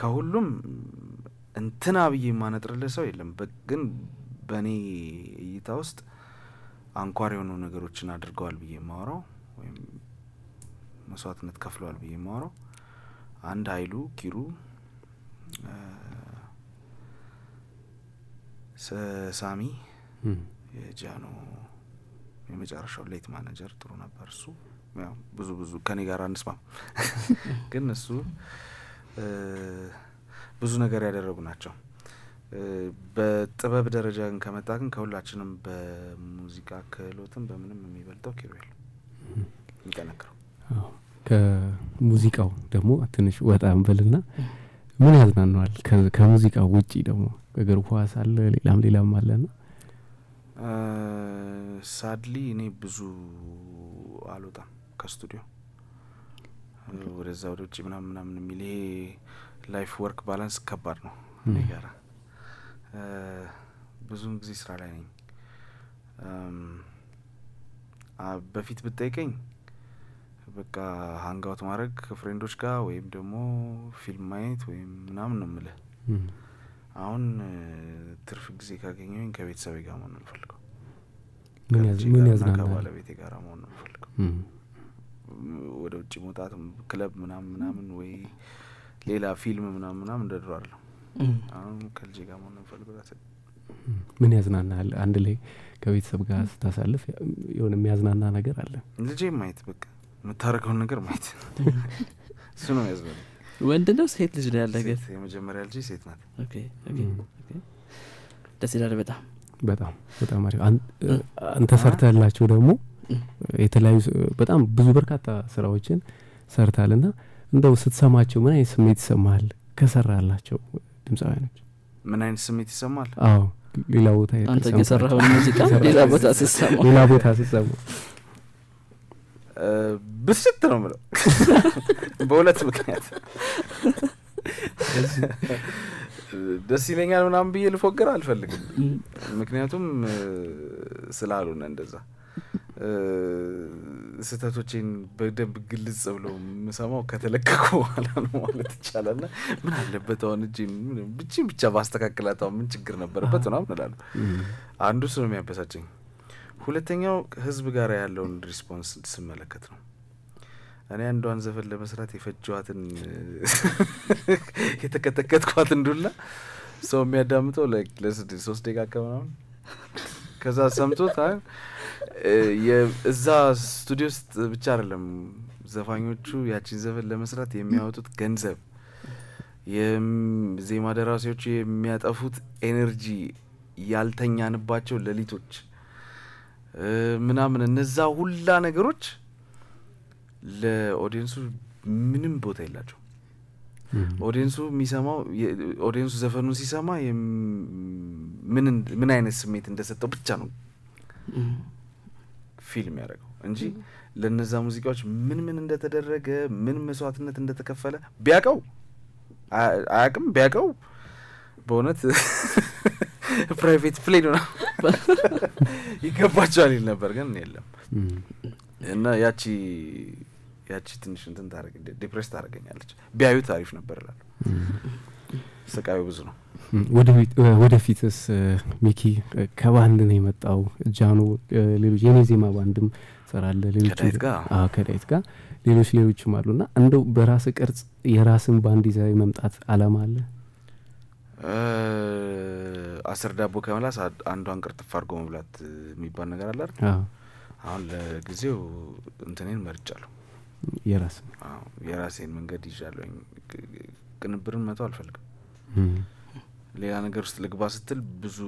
ከሁሉም እንትና ብዬ የማነጥርልህ ሰው የለም። ግን በእኔ እይታ ውስጥ አንኳር የሆኑ ነገሮችን አድርገዋል ብዬ የማወራው ወይም መስዋዕትነት ከፍለዋል ብዬ የማወራው አንድ ሀይሉ ኪሩ ሳሚ የጃኖ የመጨረሻው ሌት ማናጀር ጥሩ ነበር እሱ ብዙ ብዙ ከኔ ጋር አንስማም (laughs) ግን እሱ ብዙ ነገር ያደረጉ ናቸው በጥበብ ደረጃ ግን ከመጣ ግን ከሁላችንም በሙዚቃ ክህሎትም በምንም የሚበልጠው ኪሩቤል ይጠነክረው ከሙዚቃው ደግሞ ትንሽ ወጣ በልና ምን ያዝናነዋል ከሙዚቃው ውጪ ደግሞ እግር ኳስ አለ፣ ሌላም ሌላም አለ ነው ሳድሊ እኔ ብዙ አልወጣም ከስቱዲዮ ወደዛ ወደ ውጭ ምናምን ምናምን የሚል ይሄ ላይፍ ወርክ ባላንስ ከባድ ነው እኔ ጋራ። ጊዜ ስራ ላይ ነኝ። በፊት ብጠይቀኝ በቃ ሀንጋውት ማድረግ ከፍሬንዶች ጋር ወይም ደግሞ ፊልም ማየት ወይም ምናምን ነው ምልህ አሁን ትርፍ ጊዜ ካገኘኝ ከቤተሰብ ጋር መሆን እንፈልገው ምን ያዝናናል ከባለቤቴ ጋር መሆን እንፈልገው ወደ ውጭ መውጣት ክለብ ምናምን ምናምን ወይ ሌላ ፊልም ምናምን ምናምን እንደ ድሮ አሁን ከልጄ ጋር መሆን እንፈልገው ምን ያዝናናል አንድ ላይ ከቤተሰብ ጋር ስታሳልፍ የሆነ የሚያዝናና ነገር አለ ልጄ ማየት በቃ የምታደርገውን ነገር ማየት እሱ ነው ያዝናል ወንድ ነው ሴት ልጅ ነው ያለገት የመጀመሪያ ልጅ ሴት ናት ደስ ይላል በጣም በጣም በጣም አሪፍ አንተ ሰርተላቸው ደግሞ የተለያዩ በጣም ብዙ በርካታ ስራዎችን ሰርታል ና እንደው ስትሰማቸው ምን አይነት ስሜት ይሰማል ከሰራላቸው ድምፃውያኖች ምን አይነት ስሜት ይሰማል አዎ ሌላ ቦታ ሌላ ቦታ ስሰማ ብስት ነው ምለው (laughs) በሁለት ምክንያት (laughs) ደስ ይለኛል ምናምን ብዬ ልፎገር አልፈልግም። ምክንያቱም ስላሉነ እንደዛ ስህተቶቼን በደንብ ግልጽ ብሎ የምሰማው ከተለቀቁ በኋላ ነው ማለት ይቻላል። ና ምን አለበት አሁን እጄን ብቻ ባስተካክላት ምን ችግር ነበረበት ምናምን እላለሁ። አንዱ ስ ነው የሚያበሳጭኝ ሁለተኛው ህዝብ ጋር ያለውን ሪስፖንስ ስመለከት ነው። እኔ አንዷን ዘፈን ለመስራት የፈጀዋትን (laughs) የተከተከትኳትን ዱላ ሰው የሚያዳምጠው ሶስት ደቂቃ ከምናምን ከዛ ሰምቶት እዛ ስቱዲዮ ውስጥ ብቻ አይደለም ዘፋኞቹ ያቺን ዘፈን ለመስራት የሚያወጡት ገንዘብ የዜማ ደራሲዎቹ የሚያጠፉት ኤነርጂ ያልተኛንባቸው ሌሊቶች ምናምን እነዛ ሁላ ነገሮች ለኦዲየንሱ ምንም ቦታ የላቸው። ኦዲየንሱ የሚሰማው ኦዲየንሱ ዘፈኑን ሲሰማ ምን አይነት ስሜት እንደሰጠው ብቻ ነው ፊልም ያደረገው እንጂ ለነዛ ሙዚቃዎች ምን ምን እንደተደረገ ምን መስዋዕትነት እንደተከፈለ ቢያቀው አያቅም ቢያቀው በእውነት (laughs) ፕራይቬት ፕሌን ሆና ይገባቸዋል ይል ነበር፣ ግን የለም እና ያቺ ያቺ ትንሽ እንትን ታረግ ዲፕሬስ ታደረገኛለች። ቢያዩ ታሪፍ ነበር ላሉ ስቃዩ ብዙ ነው። ወደፊትስ ሚኪ ከባንድ ነው የመጣው ጃኖ፣ ሌሎች የኔ ዜማ ባንድም ሰራለ፣ ሌሎችከዳይት ጋር ሌሎች ሌሎችም አሉ እና እንደው በራስ ቅርጽ የራስን ባንድ ይዛ መምጣት አላማ አለ? አስር ዳቦ ከመላስ አንዷን ቅርጥፍ አድርጎ መብላት የሚባል ነገር አለ አይደል? አሁን ለጊዜው እንትኔን መርጫለሁ። የራስ የራሴን መንገድ ይዣለሁ። ቅንብርን መተው አልፈልግም። ሌላ ነገር ውስጥ ልግባ ስትል ብዙ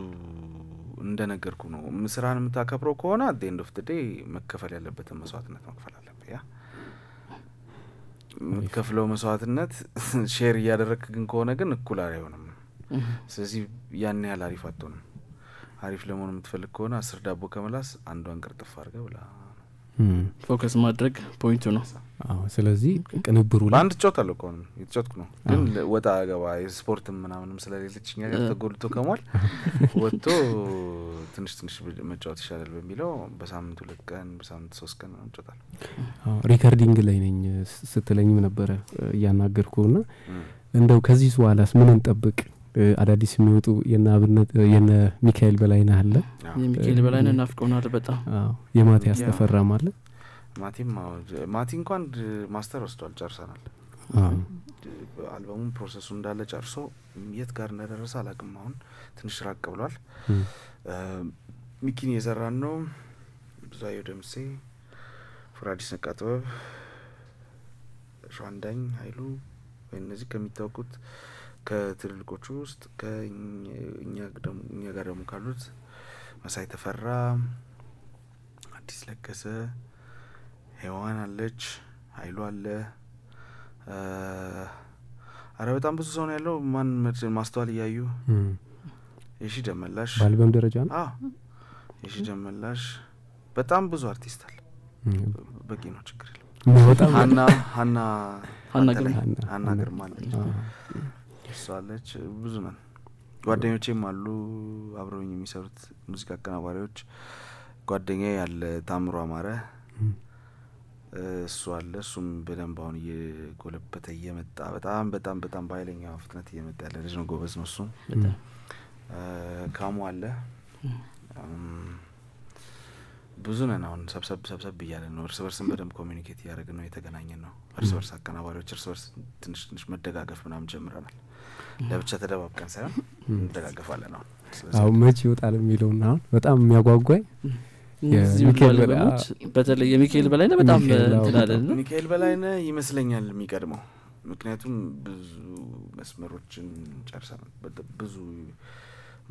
እንደነገርኩ ነው። ስራህን የምታከብረው ከሆነ አዴንድ ኦፍ ዴ መከፈል ያለበትን መስዋዕትነት መክፈል አለብህ። ያ የምትከፍለው መስዋዕትነት ሼር (laughs) እያደረግክ ግን ከሆነ ግን እኩል አይሆንም። ስለዚህ ያን ያህል አሪፍ አትሆንም። አሪፍ ለመሆን የምትፈልግ ከሆነ አስር ዳቦ ከመላስ አንዷን ቅርጥፍ አድርገ ብላ ፎከስ ማድረግ ፖይንቱ ነው። ስለዚህ ቅንብሩ በአንድ ጨዋታ አለው ከሆነ የተጫወትኩ ነው፣ ግን ወጣ ገባ ስፖርት ምናምንም ስለሌለችኛ ጋር ተጎልቶ ከሟል ወጥቶ ትንሽ ትንሽ መጫወት ይሻላል በሚለው በሳምንት ሁለት ቀን በሳምንት ሶስት ቀን እንጫወታል። ሪከርዲንግ ላይ ነኝ ስትለኝም ነበረ እያናገርኩ ና እንደው ከዚህ በኋላስ ምን እንጠብቅ አዳዲስ የሚወጡ የናብነት የነ ሚካኤል በላይነ አለ የሚካኤል በላይነ ናፍቀውናል በጣም የማቴ አስተፈራም አለ ማቲም ማቲ እንኳን ማስተር ወስዷል ጨርሰናል አልበሙን ፕሮሰሱ እንዳለ ጨርሶ የት ጋር እንደደረሰ አላቅም አሁን ትንሽ ራቅ ብሏል ሚኪን እየሰራን ነው ብዙአየሁ ደምሴ ፍራዲስ ነቃ ጥበብ ሸንዳኝ ሀይሉ ወይ እነዚህ ከሚታወቁት ከትልልቆቹ ውስጥ ከእኛ ጋር ደግሞ ካሉት መሳይ ተፈራ፣ አዲስ ለገሰ፣ ሄዋን አለች፣ ሀይሉ አለ። አረ በጣም ብዙ ሰው ነው ያለው። ማን ማስተዋል እያዩ የሺ ደመላሽ በአልበም ደረጃ ነው። የሺ ደመላሽ በጣም ብዙ አርቲስት አለ። በቂ ነው፣ ችግር የለም። ሀና ሀና ሀና ግርማ አለች። እሷለች፣ ብዙ ነን። ጓደኞቼም አሉ አብረውኝ የሚሰሩት ሙዚቃ አቀናባሪዎች። ጓደኛ ያለ ታምሮ አማረ እሱ አለ። እሱም በደንብ አሁን እየጎለበተ እየመጣ በጣም በጣም በጣም በሀይለኛ ፍጥነት እየመጣ ያለ ልጅ ነው። ጎበዝ ነው። እሱም ካሙ አለ። ብዙ ነን። አሁን ሰብሰብ ሰብሰብ እያለ ነው። እርስ በርስን በደንብ ኮሚኒኬት እያደረግ ነው። የተገናኘን ነው። እርስ በርስ አቀናባሪዎች እርስ በርስ ትንሽ ትንሽ መደጋገፍ ምናምን ጀምረናል። ለብቻ ተደባብቀን ሳይሆን እንደጋገፋለን ነው። አሁን መቼ ይወጣል የሚለውና አሁን በጣም የሚያጓጓኝ በተለይ የሚካኤል በላይ በላይነ በጣም እንትናለን ነው። ሚካኤል በላይ በላይነ ይመስለኛል የሚቀድመው ምክንያቱም ብዙ መስመሮችን ጨርሰናል። ብዙ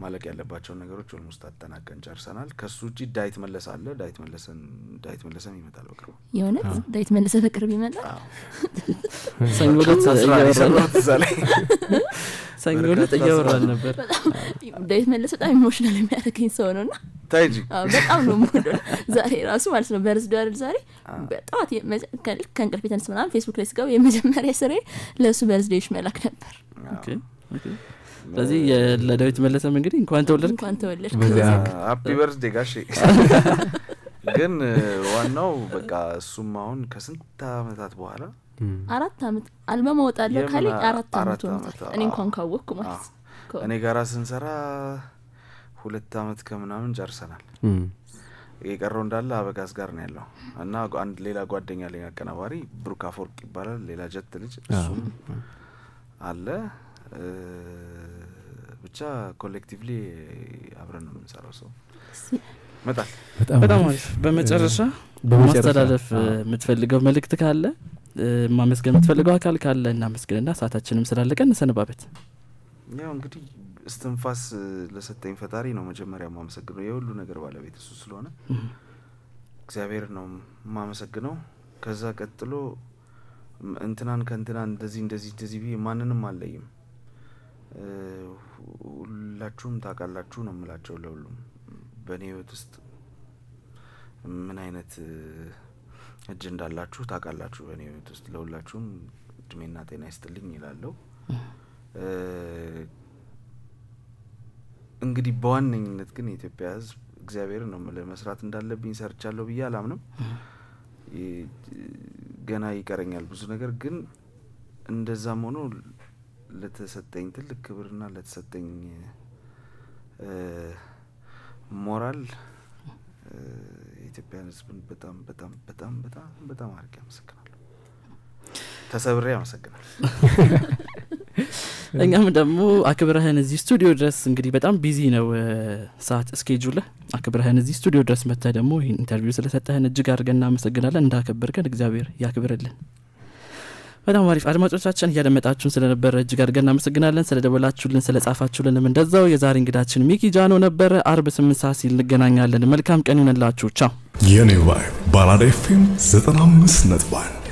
ማለቅ ያለባቸውን ነገሮች ኦልሞስት አጠናቀን ጨርሰናል። ከሱ ውጭ ዳዊት መለሰ አለ። ዳዊት መለሰን ዳዊት መለሰን ይመጣል በቅርቡ። የእውነት ዳዊት መለሰ በቅርብ ይመጣል። (laughs) ሰኞ ዕለት እያወራን ነበር። (laughs) ዳዊት መለሰ በጣም ኢሞሽናል የሚያደርገኝ ሰው ነው ና በጣም ነው ሞዶ (laughs) ዛሬ ራሱ ማለት ነው በርዝ ዳርል ዛሬ በጠዋት ከእንቅልፍ የተነስ ምናምን ፌስቡክ ላይ ስገባ የመጀመሪያ ስሬ ለእሱ በርዝዴዎች መላክ ነበር። ስለዚህ ለዳዊት መለሰም እንግዲህ እንኳን ተወለድክ ሀፒ በርዝዴ ጋሽ ግን ዋናው በቃ እሱም አሁን ከስንት አመታት በኋላ አራት አመት አልበ መወጣለሁ ካለ አራት አመት ሆኖታል እኔ እንኳን ካወቅኩ ማለት እኔ ጋራ ስንሰራ ሁለት አመት ከምናምን ጨርሰናል የቀረው እንዳለ አበጋዝ ጋር ነው ያለው እና አንድ ሌላ ጓደኛ ላይ አቀናባሪ ብሩክ አፈወርቅ ይባላል ሌላ ጀት ልጅ እሱም አለ ብቻ ኮሌክቲቭሊ አብረን ነው የምንሰራው ሰው በጣም አሪፍ በመጨረሻ ማስተላለፍ የምትፈልገው መልእክት ካለ ማመስገን የምትፈልገው አካል ካለ እናመስግንና ሰአታችንም ስላለቀ እንሰንባበት ያው እንግዲህ እስትንፋስ ለሰጠኝ ፈጣሪ ነው መጀመሪያ ማመሰግነው የሁሉ ነገር ባለቤት እሱ ስለሆነ እግዚአብሔር ነው ማመሰግነው ከዛ ቀጥሎ እንትናን ከእንትና እንደዚህ እንደዚህ እንደዚህ ብዬ ማንንም አለይም ሁላችሁም ታውቃላችሁ ነው የምላቸው ለሁሉም በእኔ ህይወት ውስጥ ምን አይነት እጅ እንዳላችሁ ታውቃላችሁ። በእኔ ህይወት ውስጥ ለሁላችሁም እድሜና ጤና ይስጥልኝ ይላለሁ። እንግዲህ በዋነኝነት ግን የኢትዮጵያ ህዝብ እግዚአብሔር ነው መስራት እንዳለብኝ ሰርቻለሁ ብዬ አላምንም። ገና ይቀረኛል ብዙ ነገር ግን እንደዛም ሆኖ ለተሰጠኝ ትልቅ ክብርና ለተሰጠኝ ሞራል የኢትዮጵያን ህዝብን በጣም በጣም በጣም በጣም በጣም አድርጌ አመሰግናለሁ። ተሰብሬ አመሰግናለሁ። (laughs) እኛም ደግሞ አክብረህን እዚህ ስቱዲዮ ድረስ እንግዲህ በጣም ቢዚ ነው ሰዓት እስኬጁልህ አክብረህን እዚህ ስቱዲዮ ድረስ መጥተህ ደግሞ ይህን ኢንተርቪው ስለሰጠህን እጅግ አድርገን እናመሰግናለን። እንዳከበርከን እግዚአብሔር ያክብርልን። በጣም አሪፍ አድማጮቻችን እያደመጣችሁን ስለነበረ እጅግ አድርገን እናመሰግናለን። ስለ ደወላችሁልን፣ ስለ ጻፋችሁልንም እንደዛው። የዛሬ እንግዳችን ሚኪ ጃኖ ነበረ። አርብ ስምንት ሰዓት ሲል እንገናኛለን። መልካም ቀን ይሆንላችሁ። ቻው። የኔ ባይ ባላዳ ዘጠና አምስት ነጥብ